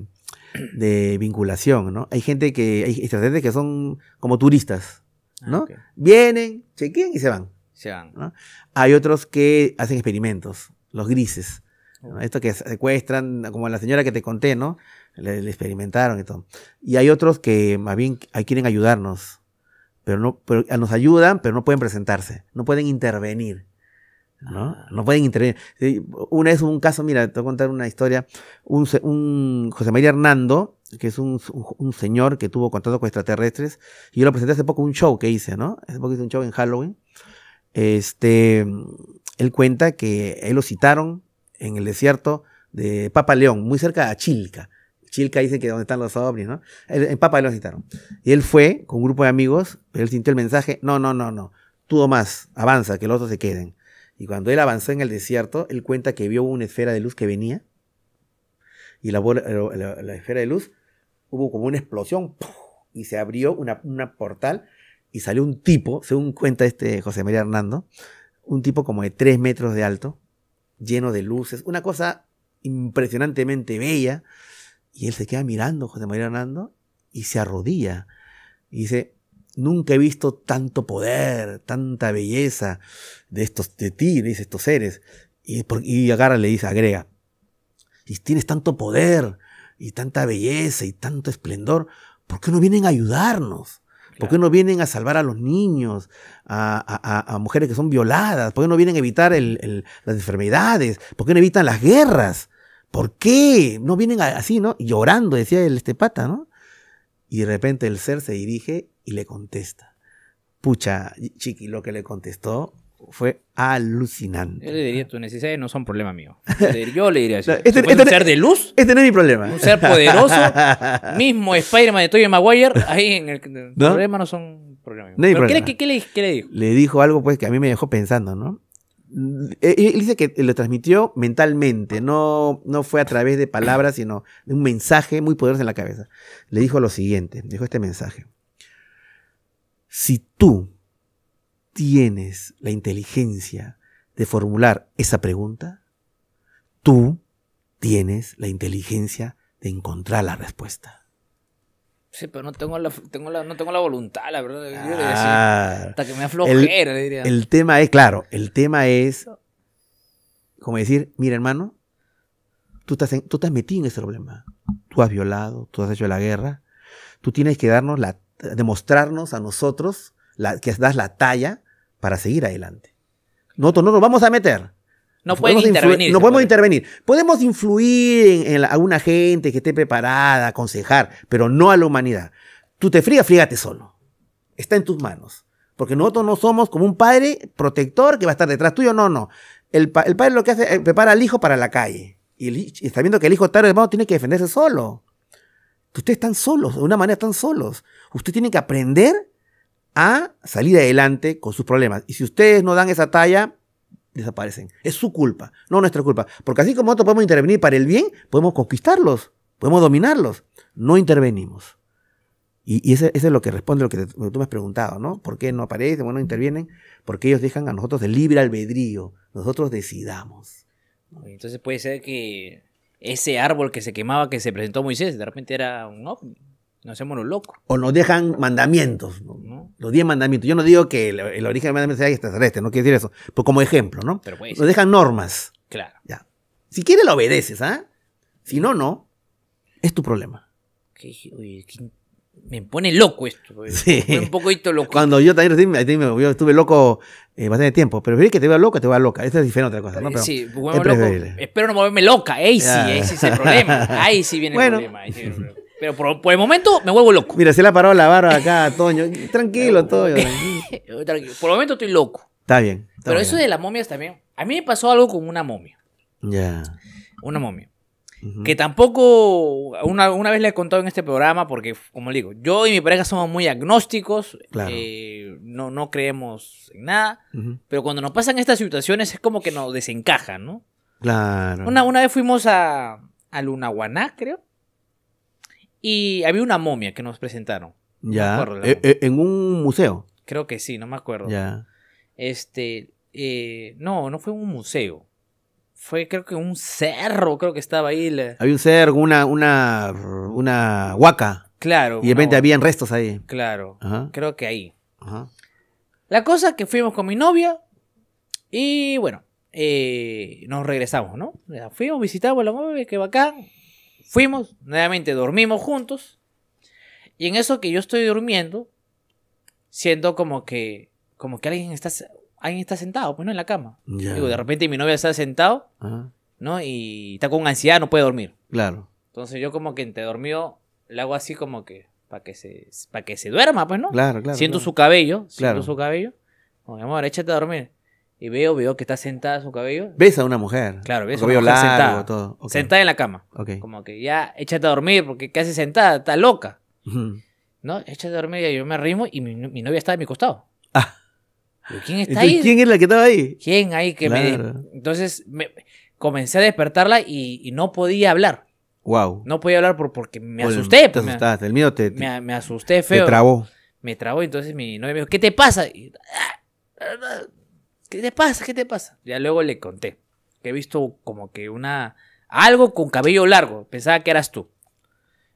vinculación, ¿no? Hay gente que, hay extraterrestres que son como turistas, ah, ¿no? Vienen, chequean y se van. Se van. Hay otros que hacen experimentos, los grises. Esto que secuestran, como la señora que te conté, ¿no? Le, experimentaron y todo. Y hay otros que más bien quieren ayudarnos, pero no, pero ah, nos ayudan, pero no pueden presentarse, no pueden intervenir. ¿no? Ah. No pueden intervenir. Una es un caso, mira, te voy a contar una historia. Un, José María Hernando, que es un, un, señor que tuvo contacto con extraterrestres, y yo lo presenté hace poco un show que hice, ¿no? Hace poco hice un show en Halloween. Este, él cuenta que él lo citaron en el desierto de Papa León, muy cerca de Chilca. Chilca dicen que donde están los ovnis, ¿no? En Papa León citaron. Y él fue con un grupo de amigos, pero él sintió el mensaje, no, no, no, no, tú más, avanza, que los otros se queden. Y cuando él avanzó en el desierto, él cuenta que vio una esfera de luz que venía, y la, esfera de luz hubo como una explosión, y se abrió una, una portal, y salió un tipo, según cuenta este José María Hernando, un tipo como de 3 metros de alto, lleno de luces, una cosa impresionantemente bella. Y él se queda mirando José María Hernando y se arrodilla. Y dice, nunca he visto tanto poder, tanta belleza de estos, de ti, dice estos seres. Y, y agarra, le dice, agrega, y tienes tanto poder, y tanta belleza, y tanto esplendor, ¿por qué no vienen a ayudarnos? ¿Por qué no vienen a salvar a los niños, a, a, mujeres que son violadas? ¿Por qué no vienen a evitar las enfermedades? ¿Por qué no evitan las guerras? ¿Por qué? No vienen así, ¿no? Llorando, decía el este pata, ¿no? Y de repente el ser se dirige y le contesta. Pucha, chiqui, lo que le contestó fue alucinante. Yo le diría, tus necesidades no son problema mío. Yo le diría, así. Este este un ser de luz. Este no es mi problema. Un ser poderoso. mismo Spider-Man de Tobey Maguire. Ahí en el, problema no son problema mío. No ¿Pero ¿qué, le, qué, le, dijo? Le dijo algo pues que a mí me dejó pensando, ¿no? Eh, eh, él dice que lo transmitió mentalmente, no, no fue a través de palabras, sino de un mensaje muy poderoso en la cabeza. Le dijo lo siguiente, dijo este mensaje. Si tú tienes la inteligencia de formular esa pregunta, tú tienes la inteligencia de encontrar la respuesta. Sí, pero no tengo la, tengo la, no tengo la voluntad, la verdad. ah, hasta que me aflojera, el, le diría. El tema es, claro, el tema es como decir, mira hermano, tú estás, en, tú estás metido en ese problema. Tú has violado, tú has hecho la guerra. Tú tienes que darnos la, demostrarnos a nosotros la, que das la talla para seguir adelante. Nosotros no nos vamos a meter. No podemos intervenir. No podemos intervenir. Podemos influir en, alguna gente que esté preparada, aconsejar, pero no a la humanidad. Tú te frías, frígate solo. Está en tus manos. Porque nosotros no somos como un padre protector que va a estar detrás tuyo. No, no. El, padre lo que hace es eh, prepara al hijo para la calle. Y, está viendo que el hijo tarde tiene que defenderse solo. ustedes están solos, de una manera están solos. Ustedes tienen que aprender a salir adelante con sus problemas. Y si ustedes no dan esa talla, desaparecen. Es su culpa, no nuestra culpa. Porque así como nosotros podemos intervenir para el bien, podemos conquistarlos, podemos dominarlos. No intervenimos. Y, eso, es lo que responde lo que, lo que, tú me has preguntado, ¿no? ¿Por qué no aparecen, bueno, no intervienen? Porque ellos dejan a nosotros de libre albedrío. Nosotros decidamos. Entonces puede ser que ese árbol que se quemaba que se presentó Moisés, de repente era un ovni. No hacemos los locos. O nos dejan mandamientos, ¿no? los diez mandamientos. Yo no digo que el, origen origen del mandamiento sea extraterrestre, no quiero decir eso, pero como ejemplo, ¿no? Pero nos dejan normas. Claro. Ya. Si quieres lo obedeces, ¿ah? Si no, no, es tu problema. me pone loco esto. Sí. un poquito loco. Cuando yo también yo estuve loco eh, bastante tiempo, pero preferir que te vea loco, te vea loca. Esa es diferente otra cosa, ¿no? Pero sí, loco. Espero no moverme loca. Ahí sí, ahí sí es el problema. Ahí sí viene el problema. Ahí sí viene el problema. Pero por, el momento me vuelvo loco. Mira, se le ha parado la barba acá Toño. Tranquilo, Toño. Por el momento estoy loco. Está bien. Pero eso de las momias también. A mí me pasó algo con una momia. Ya. Una momia. Que tampoco, una, vez le he contado en este programa, porque como le digo, yo y mi pareja somos muy agnósticos, claro. Eh, no, no creemos en nada, pero cuando nos pasan estas situaciones es como que nos desencaja, ¿no? Claro. Una, vez fuimos a, a Lunahuaná, creo, y había una momia que nos presentaron. Ya. Eh, eh, en un museo. Creo que sí, no me acuerdo. Ya. Este, eh, no, no fue un museo. Fue creo que un cerro, creo que estaba ahí. Había un cerro, una, una, una huaca. Claro. Y de repente habían restos ahí. Claro. Creo que ahí. Ajá. La cosa que fuimos con mi novia y bueno, nos regresamos, ¿no? Fuimos, visitamos la momia que acá fuimos, nuevamente dormimos juntos. Y en eso que yo estoy durmiendo, siento como que, como que alguien está, alguien está sentado, pues no en la cama. Digo, de repente mi novia está sentado, ¿no? Y está con ansiedad, no puede dormir. Claro. Entonces yo como que te dormido le hago así como que para que se para que se duerma, pues, ¿no? Claro, Siento su cabello, siento su cabello. Como, mi amor, échate a dormir y veo, veo que está sentada su cabello. ¿Ves a una mujer? Claro, ves a una mujer largo, sentada. Todo. Sentada en la cama. Como que ya échate a dormir porque casi sentada, está loca. ¿No? Échate a dormir y yo me arrimo y mi, novia está a mi costado. Ah. ¿Quién está ahí? ¿Quién es la que estaba ahí? ¿Quién ahí que me... Entonces comencé a despertarla y, no podía hablar. Wow. No podía hablar por, porque me asusté. Pues, te asustaste, el miedo te, Me, asusté feo. me trabó. Me trabó, entonces mi novia me dijo, ¿qué te pasa? Ah, ah, ah, ¿Qué te pasa? ¿Qué te pasa? Ya luego le conté que he visto como que una. Algo con cabello largo. Pensaba que eras tú.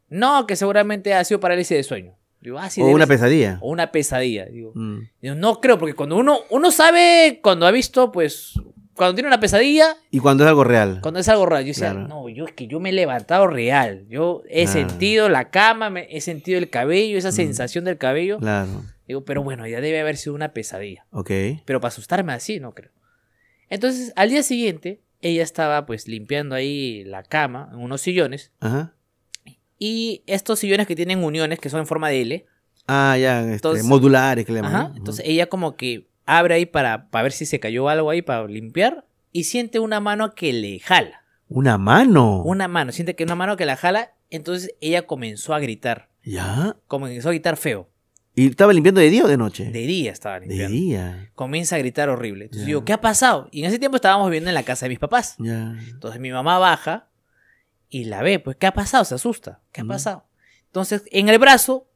No, que seguramente ha sido parálisis de sueño. Ah, o una pesadilla. O una pesadilla. Mm. Digo, no creo, porque cuando uno, uno sabe, cuando ha visto, pues, cuando tiene una pesadilla. Y cuando es algo real. Cuando es algo real. Yo decía, no, yo es que yo me he levantado real. Yo he sentido la cama, he sentido el cabello, esa mm. sensación del cabello. Claro. Digo, pero bueno, ya debe haber sido una pesadilla. Ok. Pero para asustarme así, no creo. Entonces, al día siguiente, ella estaba pues limpiando ahí la cama, en unos sillones. Ajá. Y estos sillones que tienen uniones, que son en forma de L. Ah, ya, este, modulares que le llaman. Ajá, Entonces ella como que abre ahí para, para ver si se cayó algo ahí para limpiar y siente una mano que le jala. ¿Una mano? Una mano, siente que una mano que la jala, entonces ella comenzó a gritar. ¿Ya? Comenzó a gritar feo. ¿Y estaba limpiando de día o de noche? De día estaba limpiando. De día. Comienza a gritar horrible. Entonces digo, ¿qué ha pasado? Y en ese tiempo estábamos viviendo en la casa de mis papás. Ya. Entonces mi mamá baja y la ve, pues, ¿qué ha pasado? Se asusta. ¿Qué ha pasado? Entonces, en el brazo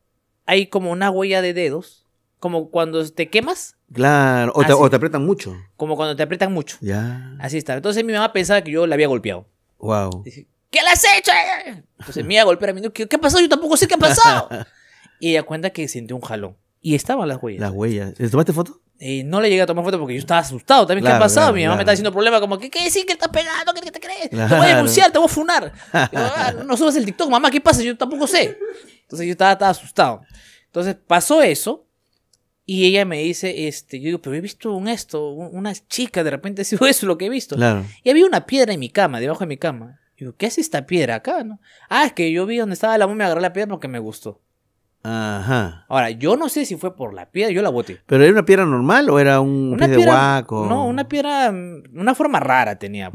hay como una huella de dedos, como cuando te quemas. Claro, o te, o aprietan mucho. Como cuando te aprietan mucho. Ya. Así está. Entonces mi mamá pensaba que yo la había golpeado. Wow. Dice, ¿Qué le has hecho? Eh? Entonces me iba a golpear a ¿Qué, ¿Qué ha pasado? Yo tampoco sé qué ha pasado. Y ella cuenta que sintió un jalón. Y estaban las huellas. Las huellas. ¿Le tomaste foto? Y no le llegué a tomar foto porque yo estaba asustado. También, ¿qué ha pasado? mi mamá me está diciendo problemas como, ¿qué, qué decir? que estás pegado ¿Qué, te crees? Te voy a denunciar, te voy a funar. Ah, no subas el TikTok, mamá, ¿qué pasa? Yo tampoco sé. Entonces yo estaba, estaba asustado. Entonces pasó eso. Y ella me dice, este, yo digo, pero he visto un esto, una chica, de repente ha sido eso lo que he visto. Y había una piedra en mi cama, debajo de mi cama. Digo, ¿qué hace esta piedra acá? No? Ah, es que yo vi donde estaba la me agarré la piedra porque me gustó. Ajá. Ahora, yo no sé si fue por la piedra, yo la boté. ¿Pero era una piedra normal o era un de guaco? No, una piedra, una forma rara tenía.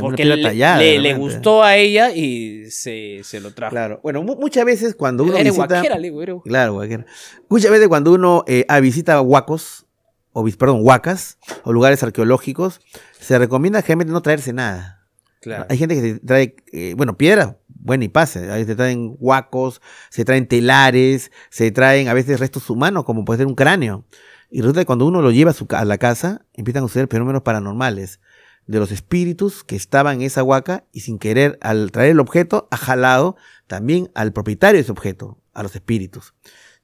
porque le, gustó a ella y se, lo trajo. Claro, bueno, muchas veces cuando uno era visita... Guaquera, le Claro, guaquera. Muchas veces cuando uno eh, visita guacos, o perdón, huacas, o lugares arqueológicos, se recomienda generalmente no traerse nada. Claro. Hay gente que trae, eh, bueno, piedra, bueno, y pase a veces se traen huacos, se traen telares, se traen a veces restos humanos, como puede ser un cráneo. Y resulta que cuando uno lo lleva a, la casa, empiezan a suceder fenómenos paranormales de los espíritus que estaban en esa huaca y sin querer, al traer el objeto, ha jalado también al propietario de ese objeto, a los espíritus.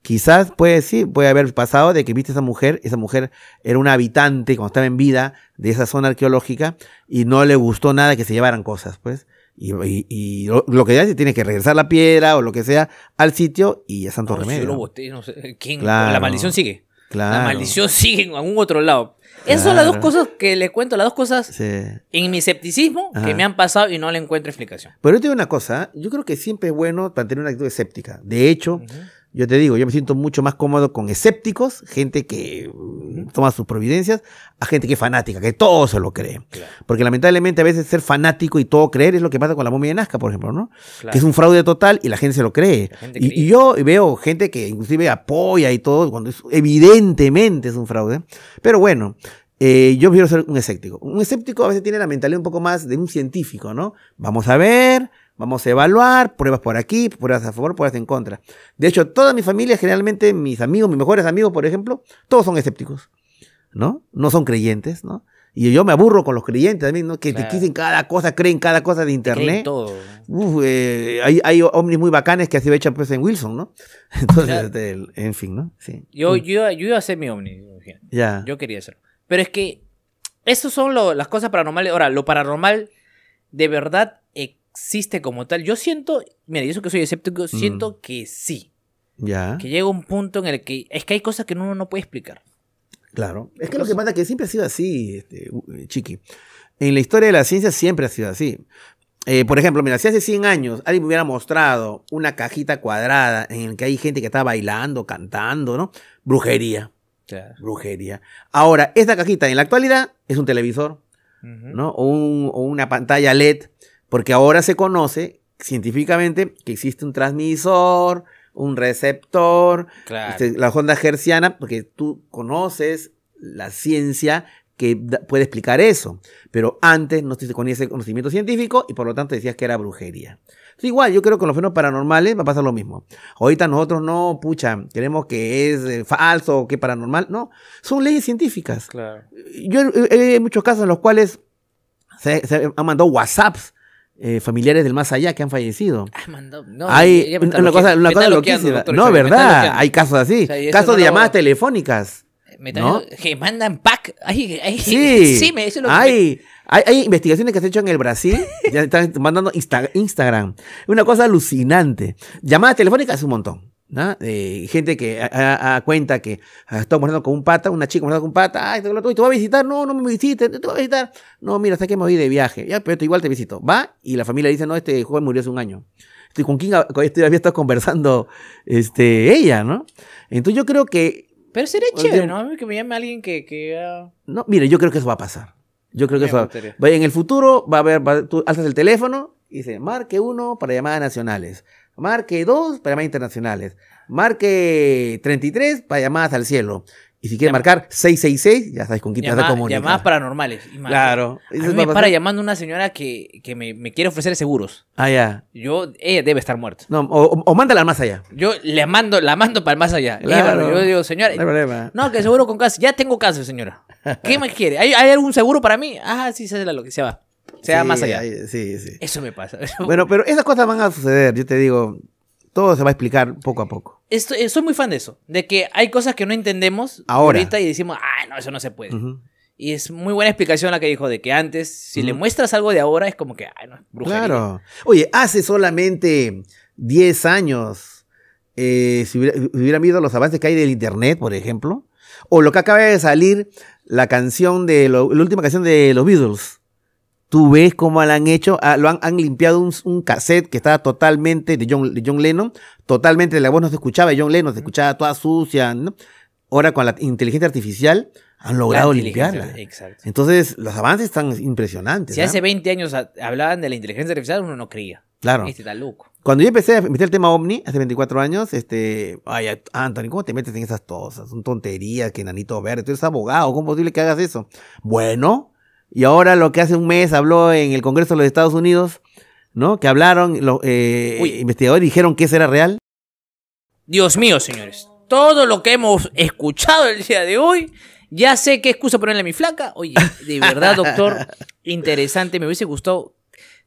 Quizás puede sí, puede haber pasado de que viste a esa mujer, esa mujer era una habitante cuando estaba en vida de esa zona arqueológica y no le gustó nada que se llevaran cosas, pues. Y, y, lo, que ya se tiene que regresar la piedra o lo que sea al sitio y a santo remedio. la maldición sigue. La maldición sigue en algún otro lado. Esas son las dos cosas que le cuento, las dos cosas en mi escepticismo que me han pasado y no le encuentro explicación. Pero yo te digo una cosa, yo creo que siempre es bueno mantener una actitud escéptica. De hecho, yo te digo, yo me siento mucho más cómodo con escépticos, gente que mm, toma sus providencias, a gente que es fanática, que todo se lo cree. Porque lamentablemente a veces ser fanático y todo creer es lo que pasa con la momia de Nazca, por ejemplo, ¿no? Que es un fraude total y la gente se lo cree. Y, yo veo gente que inclusive apoya y todo, cuando es, evidentemente es un fraude. Pero bueno, eh, yo quiero ser un escéptico. Un escéptico a veces tiene la mentalidad un poco más de un científico, ¿no? Vamos a ver, Vamos a evaluar, pruebas por aquí, pruebas a favor, pruebas en contra. De hecho, toda mi familia, generalmente mis amigos, mis mejores amigos, por ejemplo, todos son escépticos, ¿no? No son creyentes, ¿no? Y yo me aburro con los creyentes también, ¿no? Que te dicen cada cosa, creen cada cosa de internet. todo. Eh, hay, hay ovnis muy bacanes que así echan pues en Wilson, ¿no? Entonces, este, en fin, ¿no? Sí. Yo, mm. yo, yo iba a ser mi ovni. Ya. Yo quería hacerlo. Pero es que esas son las cosas paranormales. Ahora, lo paranormal de verdad eh, existe como tal. Yo siento, mira, yo eso que soy escéptico, mm. siento que sí. Ya. Que llega un punto en el que es que hay cosas que uno no puede explicar. Claro. Es que lo que pasa es que siempre ha sido así, este, eh, Chiqui. En la historia de la ciencia siempre ha sido así. Eh, por ejemplo, mira, si hace 100 años alguien me hubiera mostrado una cajita cuadrada en la que hay gente que está bailando, cantando, ¿no? Brujería. Brujería. Ahora, esta cajita en la actualidad es un televisor, ¿no? o, una pantalla LED porque ahora se conoce científicamente que existe un transmisor, un receptor, este, la onda hertziana, porque tú conoces la ciencia que puede explicar eso. Pero antes no se conocía ese conocimiento científico y por lo tanto decías que era brujería. igual, yo creo que con los fenómenos paranormales va a pasar lo mismo. Ahorita nosotros no, pucha, queremos que es eh, falso o que paranormal. No, son leyes científicas. Claro. Yo he muchos casos en los cuales se, se, han mandado WhatsApps eh, familiares del más allá que han fallecido. Ah, no, una cosa, una no, verdad, hay casos así. casos de llamadas telefónicas. Eh, que mandan pack. sí, sí me, lo hay, que hay, investigaciones que se han hecho en el Brasil. ya están mandando Instagram. Una cosa alucinante. Llamadas telefónicas es un montón. ¿no? gente que cuenta que estamos hablando con un pata, una chica morando con un pata, ay, te, a visitar, no, no me visites, no, mira, hasta que me voy de viaje, ya, pero igual te visito, va, y la familia dice, no, este joven murió hace un año. estoy ¿Con quién con este conversando este, ella, no? Entonces yo creo que... Pero sería chévere, ¿no? Que me llame alguien que... que No, mire, yo creo que eso va a pasar. Yo creo que eso va, En el futuro va a haber, tú alzas el teléfono y dice, marque uno para llamadas nacionales marque 2 para llamadas internacionales, marque 33 para llamadas al cielo. Y si quiere marcar 666, ya sabes con quién te Llamadas paranormales. Claro. A mí me para llamando una señora que, me, quiere ofrecer seguros. Ah, ya. Yo, ella debe estar muerta. No, o, o mándala al más allá. Yo le mando, la mando para el más allá. Claro. yo digo, señora. No hay problema. No, que seguro con caso. Ya tengo caso, señora. ¿Qué me quiere? ¿Hay, algún seguro para mí? Ah, sí, se la lo que se va sea más allá. sí, sí. Eso me pasa. Bueno, pero esas cosas van a suceder, yo te digo, todo se va a explicar poco a poco. Eh, soy muy fan de eso, de que hay cosas que no entendemos ahorita y decimos, ah, no, eso no se puede. Y es muy buena explicación la que dijo de que antes, si le muestras algo de ahora, es como que, ay, no, brujería. Claro. Oye, hace solamente 10 años, eh, si, hubiera, hubieran visto los avances que hay del Internet, por ejemplo, o lo que acaba de salir, la canción de, la última canción de los Beatles, Tú ves cómo la han hecho, ah, lo han, limpiado un, cassette que estaba totalmente de John, de John Lennon, totalmente la voz no se escuchaba, de John Lennon se escuchaba toda sucia, ¿no? Ahora con la inteligencia artificial han logrado limpiarla. Exacto. Entonces, los avances están impresionantes. Si hace 20 ¿ah? años hablaban de la inteligencia artificial, uno no creía. Claro. Este Cuando yo empecé a meter el tema OVNI, hace 24 años, este, ay, Anthony, ¿cómo te metes en esas cosas? Son tonterías, que nanito verde, tú eres abogado, ¿cómo es posible que hagas eso? Bueno, y ahora lo que hace un mes habló en el Congreso de los Estados Unidos, ¿no? Que hablaron los eh, investigadores dijeron que eso era real. Dios mío, señores. Todo lo que hemos escuchado el día de hoy, ya sé qué excusa ponerle a mi flaca. Oye, de verdad, doctor, interesante. Me hubiese gustado.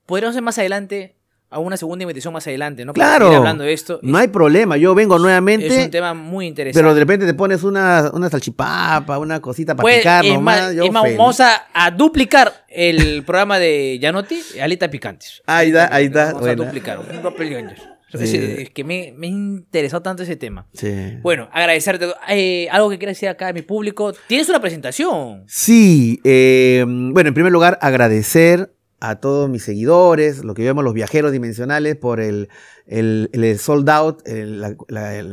Podríamos hacer más adelante a una segunda invitación más adelante, ¿no? claro. Hablando de esto. No hay problema, yo vengo nuevamente. Es un tema muy interesante. Pero de repente te pones una, salchipapa, una cosita para picar vamos a, duplicar el programa de Yanotti, Alita Picantes. Ahí está, ahí está. Vamos a duplicar. Es, que me, me interesó tanto ese tema. Sí. Bueno, agradecerte. Eh, algo que quieras decir acá a mi público. Tienes una presentación. Sí. Eh, bueno, en primer lugar, agradecer a todos mis seguidores, lo que vemos los viajeros dimensionales, por el, el, sold out, el,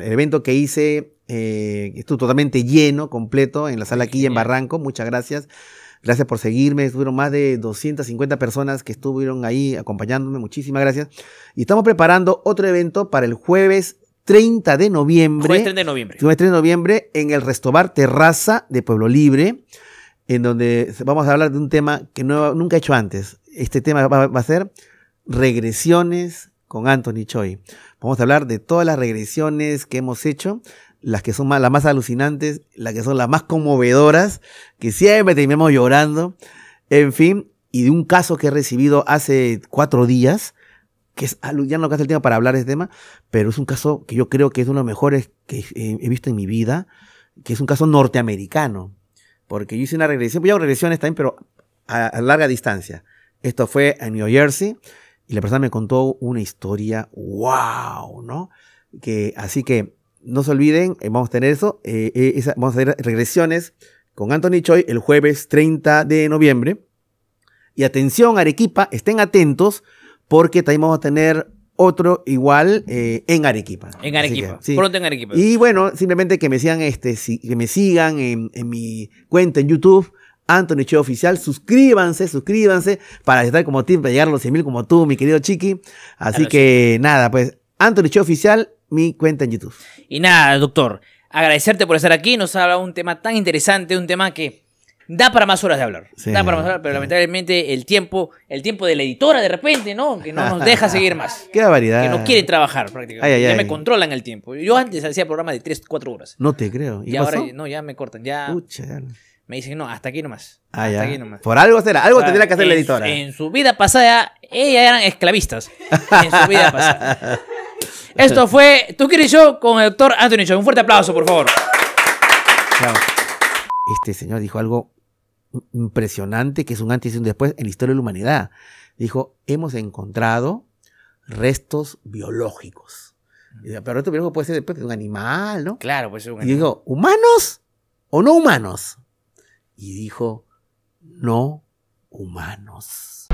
evento que hice, eh, estuvo totalmente lleno, completo, en la sala aquí en Barranco. Muchas gracias. Gracias por seguirme. Estuvieron más de 250 personas que estuvieron ahí acompañándome. Muchísimas gracias. Y estamos preparando otro evento para el jueves 30 de noviembre. Jueves 30 de noviembre. Jueves 30 de noviembre en el Restobar Terraza de Pueblo Libre en donde vamos a hablar de un tema que nunca he hecho antes este tema va, a ser regresiones con Anthony Choi. Vamos a hablar de todas las regresiones que hemos hecho, las que son las más alucinantes, las que son las más conmovedoras, que siempre terminamos llorando, en fin, y de un caso que he recibido hace cuatro días, que es, ya no casi el tema para hablar de este tema, pero es un caso que yo creo que es uno de los mejores que he visto en mi vida, que es un caso norteamericano, porque yo hice una regresión, yo hago regresiones también, pero a larga distancia. Esto fue en New Jersey y la persona me contó una historia, wow, ¿no? Que, así que no se olviden, eh, vamos a tener eso, eh, eh, vamos a tener regresiones con Anthony Choi el jueves 30 de noviembre. Y atención Arequipa, estén atentos porque también vamos a tener otro igual en Arequipa. En Arequipa. Pronto en Arequipa. Y bueno, simplemente que me sigan, este, que me sigan en mi cuenta en YouTube Anthony Che Oficial. Suscríbanse, suscríbanse para estar como tiempo para llegar a los mil como tú, mi querido Chiqui. Así que nada, pues Anthony Che Oficial, mi cuenta en YouTube. Y nada, doctor, agradecerte por estar aquí. Nos habla un tema tan interesante, un tema que da para más horas de hablar. da para más horas, pero lamentablemente el tiempo, el tiempo de la editora de repente, ¿no? Que no nos deja seguir más. Qué variedad. Que no quiere trabajar prácticamente. ya me controlan el tiempo. Yo antes hacía programas de 3, 4 horas. No te creo. ¿Y, ahora no, ya me cortan. ya me dicen, no, hasta aquí nomás. Ah, hasta Aquí nomás. Por algo será, algo tendría que hacer la editora. En su vida pasada, ellas eran esclavistas. en su vida pasada. Esto fue Tú quieres yo con el doctor Anthony Un fuerte aplauso, por favor. Este señor dijo algo impresionante que es un antes y un después en la historia de la humanidad. Dijo, hemos encontrado restos biológicos. pero esto puede ser de un animal, ¿no? Claro, puede ser un animal. Y ¿humanos o no humanos? y dijo, no humanos.